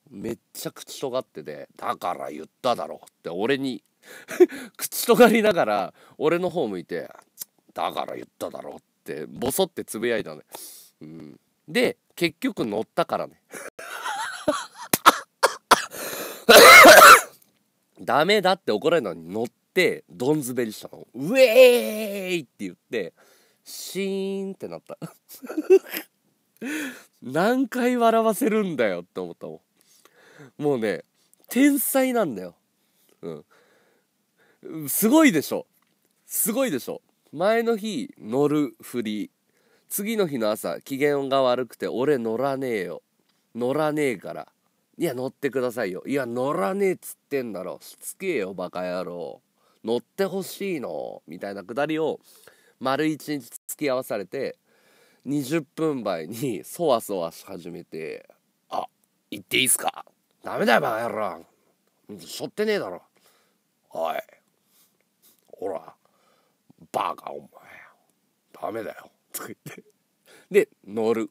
めっちゃ口とがっててだから言っただろって俺に <laughs> 口とがりながら俺の方向いてだから言っただろってってボソってつぶやいたのね、うん、で結局乗ったからね <laughs> ダメだって怒られるのに乗ってどんベりしたのウェーイって言ってシーンってなった <laughs> 何回笑わせるんだよって思ったもんもうね天才なんだようんすごいでしょすごいでしょ前の日乗るふり次の日の朝機嫌が悪くて俺乗らねえよ乗らねえからいや乗ってくださいよいや乗らねえっつってんだろしつけえよバカ野郎乗ってほしいのみたいなくだりを丸一日付き合わされて20分前にそわそわし始めて「あ行っていいっすかダメだよバカ野郎しょってねえだろおいほらバカお前ダメだよ」とか言ってで乗る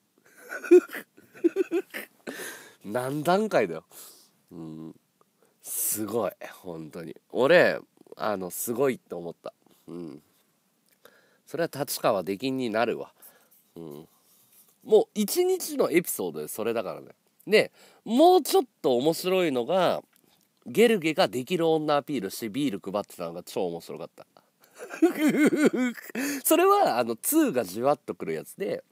何段階だようんすごい本当に俺あのすごいって思ったうんそれは立川出禁になるわうんもう一日のエピソードでそれだからねでもうちょっと面白いのがゲルゲができる女アピールしてビール配ってたのが超面白かった <laughs> それはあの2がじわっとくるやつで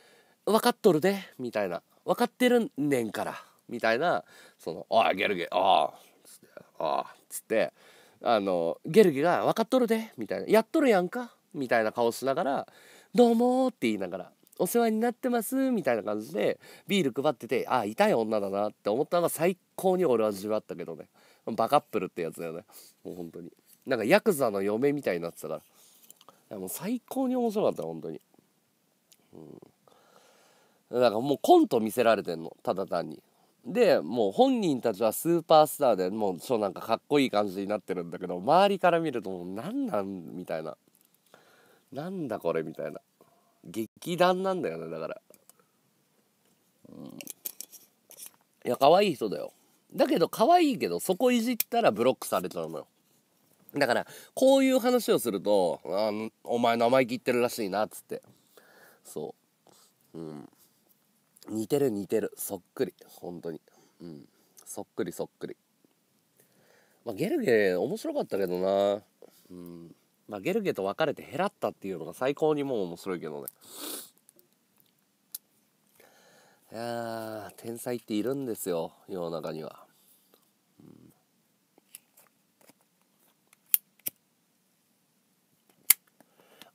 「分かっとるで」みたいな「分かってるねんから」みたいなその「ああゲルゲああ」つって「ああ」つってあのゲルゲが「分かっとるで」みたいな「やっとるやんか」みたいな顔しながら「どうも」って言いながら「お世話になってます」みたいな感じでビール配ってて「ああ痛い女だな」って思ったのが最高に俺はじわったけどねバカップルってやつだよねもう本当に。なんかヤクザの嫁みたいになってたからもう最高に面白かった本当にうんだからもうコント見せられてんのただ単にでもう本人たちはスーパースターでもうそうなんかかっこいい感じになってるんだけど周りから見るともう何なんみたいななんだこれみたいな劇団なんだよねだからうんいや可愛い人だよだけど可愛いけどそこいじったらブロックされちゃうのよだから、こういう話をすると、あお前生意気言ってるらしいな、つって。そう。うん。似てる似てる。そっくり。本当に。うん。そっくりそっくり。まあ、ゲルゲ面白かったけどな。うん。まあ、ゲルゲと別れて減らったっていうのが最高にもう面白いけどね。いや天才っているんですよ、世の中には。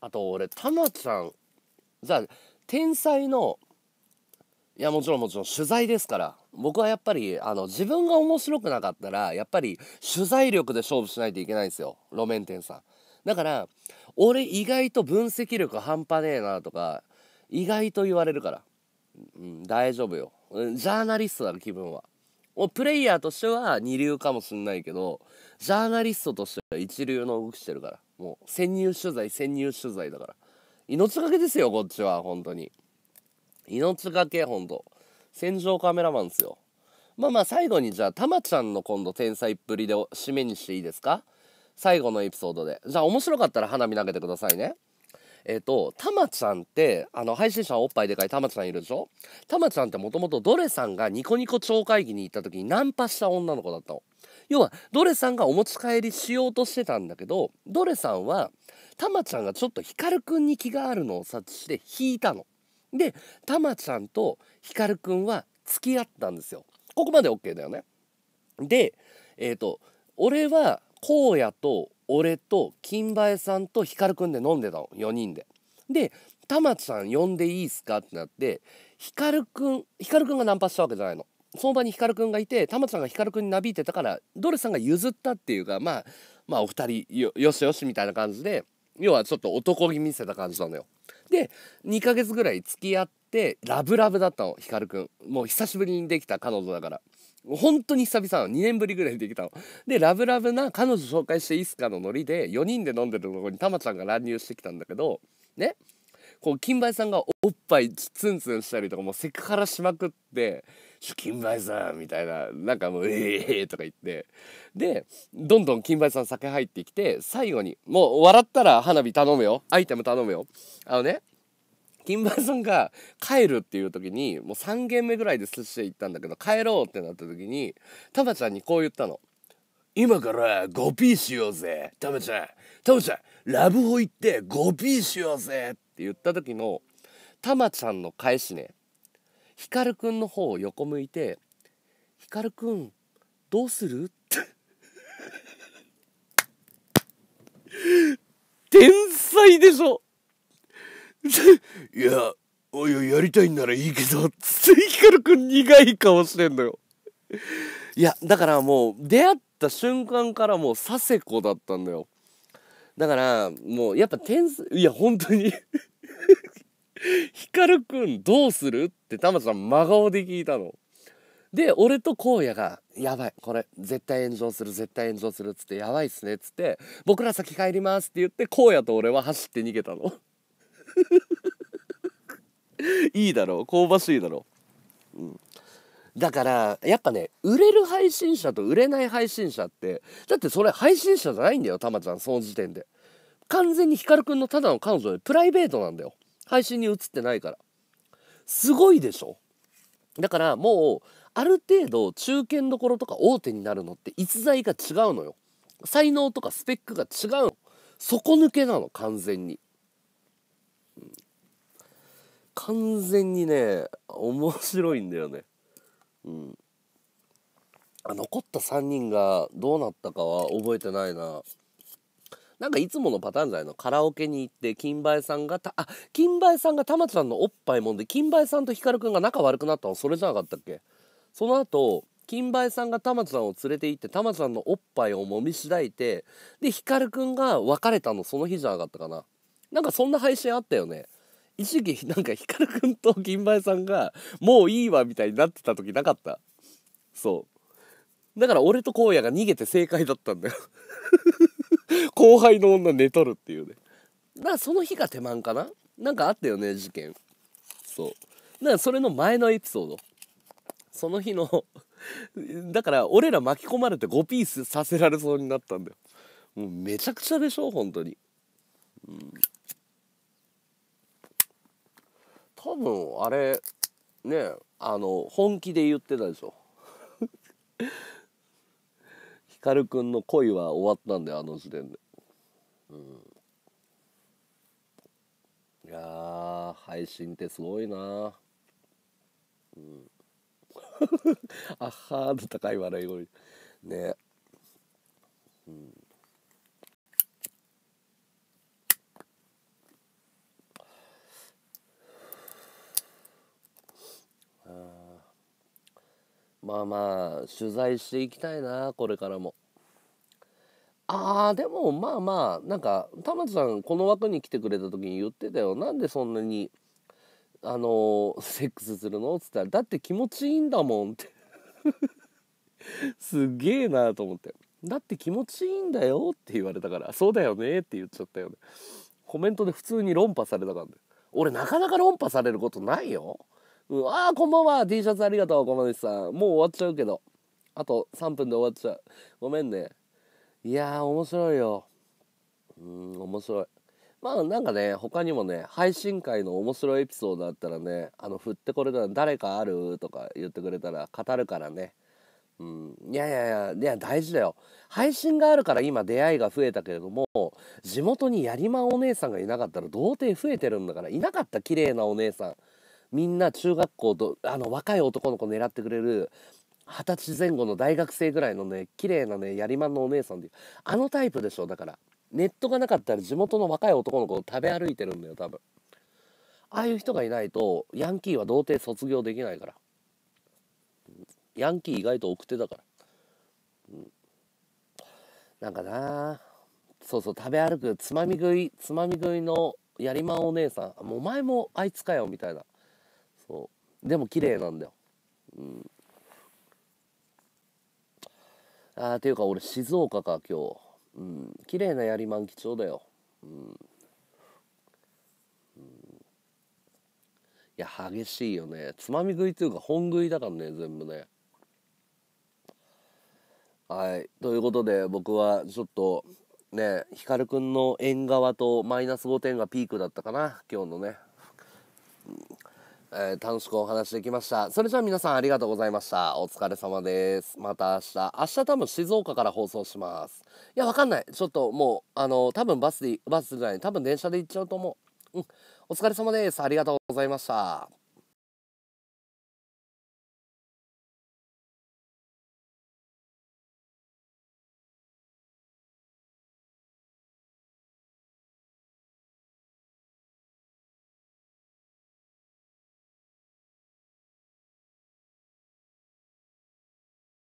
あと俺玉木さんじゃあ天才のいやもちろんもちろん取材ですから僕はやっぱりあの自分が面白くなかったらやっぱり取材力で勝負しないといけないんですよ路面店さんだから俺意外と分析力半端ねえなとか意外と言われるから、うん、大丈夫よジャーナリストだ気分はもうプレイヤーとしては二流かもしんないけどジャーナリストとしては一流の動きしてるからもう潜入取材潜入取材だから命がけですよこっちは本当に命がけ本当戦場カメラマンですよまあまあ最後にじゃあたまちゃんの今度天才っぷりで締めにしていいですか最後のエピソードでじゃあ面白かったら花火投げてくださいねえっ、ー、とたまちゃんってあの配信者はおっぱいでかいたまちゃんいるでしょたまちゃんってもともとドレさんがニコニコ超会議に行った時にナンパした女の子だったの要はドレさんがお持ち帰りしようとしてたんだけどドレさんはたまちゃんがちょっとヒカルくんに気があるのを察知して引いたの。でたまちゃんとヒカルくんは付き合ったんですよ。ここまで OK だよね。でえっ、ー、と俺は荒野と俺と金バさんとヒカルくんで飲んでたの4人で。で「たまちゃん呼んでいいっすか?」ってなってヒカルくんヒカルくんがナンパしたわけじゃないの。その場に光くんがいて玉田さんがヒ光くんになびいてたからドレさんが譲ったっていうかまあまあお二人よよしよしみたいな感じで要はちょっと男気見せた感じなのよ。で2ヶ月ぐらい付き合ってラブラブだったのヒ光くんもう久しぶりにできた彼女だから。本当に久々の2年ぶりぐらいできたの。でラブラブな彼女紹介していいすかのノリで4人で飲んでるところにタマちゃんが乱入してきたんだけどねこう金梅さんがおっぱいツンツンしたりとかもうセクハラしまくって「金梅さん」みたいななんかもう「ええー、とか言ってでどんどん金梅さん酒入ってきて最後にもう笑ったら花火頼むよアイテム頼むよあのね金梅さんが帰るっていう時にもう3軒目ぐらいで寿司行ったんだけど帰ろうってなった時にタマちゃんにこう言ったの「今から 5P しようぜタマちゃんタマちゃんラブホ行って 5P しようぜ」って言った時のタマちゃんの返しねひかるくんの方を横向いて「ひかるくんどうする?」って天才でしょいやおいおいやりたいんならいいけどつってひかるくん苦い顔してんのよいやだからもう出会った瞬間からもう佐世子だったんだよだからもうやっぱ天才いや本当にヒカルくんどうするってたまちゃん真顔で聞いたの。で、俺と荒野が、やばい、これ、絶対炎上する、絶対炎上する、つって、やばいっすね、つって、僕ら先帰りますって言って、荒野と俺は走って逃げたの。<laughs> いいだろう、香ばしいだろう。うん。だからやっぱね売れる配信者と売れない配信者ってだってそれ配信者じゃないんだよたまちゃんその時点で完全にヒカルくんのただの彼女でプライベートなんだよ配信に映ってないからすごいでしょだからもうある程度中堅どころとか大手になるのって逸材が違うのよ才能とかスペックが違うの底抜けなの完全に、完全にね面白いんだよねうんあ残った3人がどうなったかは覚えてないななんかいつものパターンじゃないのカラオケに行って金梅さんがたあ金梅さんが玉ちゃんのおっぱいもんで金梅さんと光くんが仲悪くなったのそれじゃなかったっけその後金梅さんが玉ちゃんを連れて行って玉ちゃんのおっぱいをもみしだいてで光くんが別れたのその日じゃなかったかななんかそんな配信あったよね一時期なんか光くんと金梅さんがもういいわみたいになってた時なかったそうだから俺と荒野が逃げて正解だったんだよ <laughs> 後輩の女寝とるっていうねだからその日が手間かななんかあったよね事件そうだからそれの前のエピソードその日の <laughs> だから俺ら巻き込まれて5ピースさせられそうになったんだよもうめちゃくちゃでしょ本当にうん多分あれねあの本気で言ってたでしょ光くんの恋は終わったんであの時点でうんいや配信ってすごいなうん <laughs> あはーと高い笑い声ねうんまあまあ取材していきたいなこれからもああでもまあまあなんか玉田さんこの枠に来てくれた時に言ってたよなんでそんなにあのー、セックスするのっつったらだって気持ちいいんだもんって <laughs> すげえなと思ってだって気持ちいいんだよって言われたからそうだよねって言っちゃったよねコメントで普通に論破されたからね俺なかなか論破されることないようん、ああ、こんばんは。T シャツありがとう、駒主さん。もう終わっちゃうけど。あと3分で終わっちゃう。ごめんね。いやー、面白いよ。うん、面白い。まあなんかね他にもね配信会の面白いエピソードあったらね「あの振ってこれたら誰かある?」とか言ってくれたら語るからねうんいやいやいやいや大事だよ配信があるから今出会いが増えたけれども地元にやりまお姉さんがいなかったら童貞増えてるんだからいなかった綺麗なお姉さんみんな中学校とあの若い男の子狙ってくれる二十歳前後の大学生ぐらいのね綺麗なねやりまんのお姉さんであのタイプでしょだからネットがなかったら地元の若い男の子を食べ歩いてるんだよ多分ああいう人がいないとヤンキーは童貞卒業できないからヤンキー意外と奥手だから、うん、なんかなそうそう食べ歩くつまみ食いつまみ食いのやりまんお姉さんもうお前もあいつかよみたいなそうでも綺麗なんだようんあっていうか俺静岡か今日うん綺麗なやりまん貴重だようん、うん、いや激しいよねつまみ食いというか本食いだからね全部ねはいということで僕はちょっとね光くんの縁側とマイナス5点がピークだったかな今日のねえー、楽しくお話できました。それじゃあ皆さんありがとうございました。お疲れ様です。また明日。明日多分静岡から放送します。いや、わかんない。ちょっともう、あの、多分バスで、バスじゃない、多分電車で行っちゃうと思う。うん。お疲れ様です。ありがとうございました。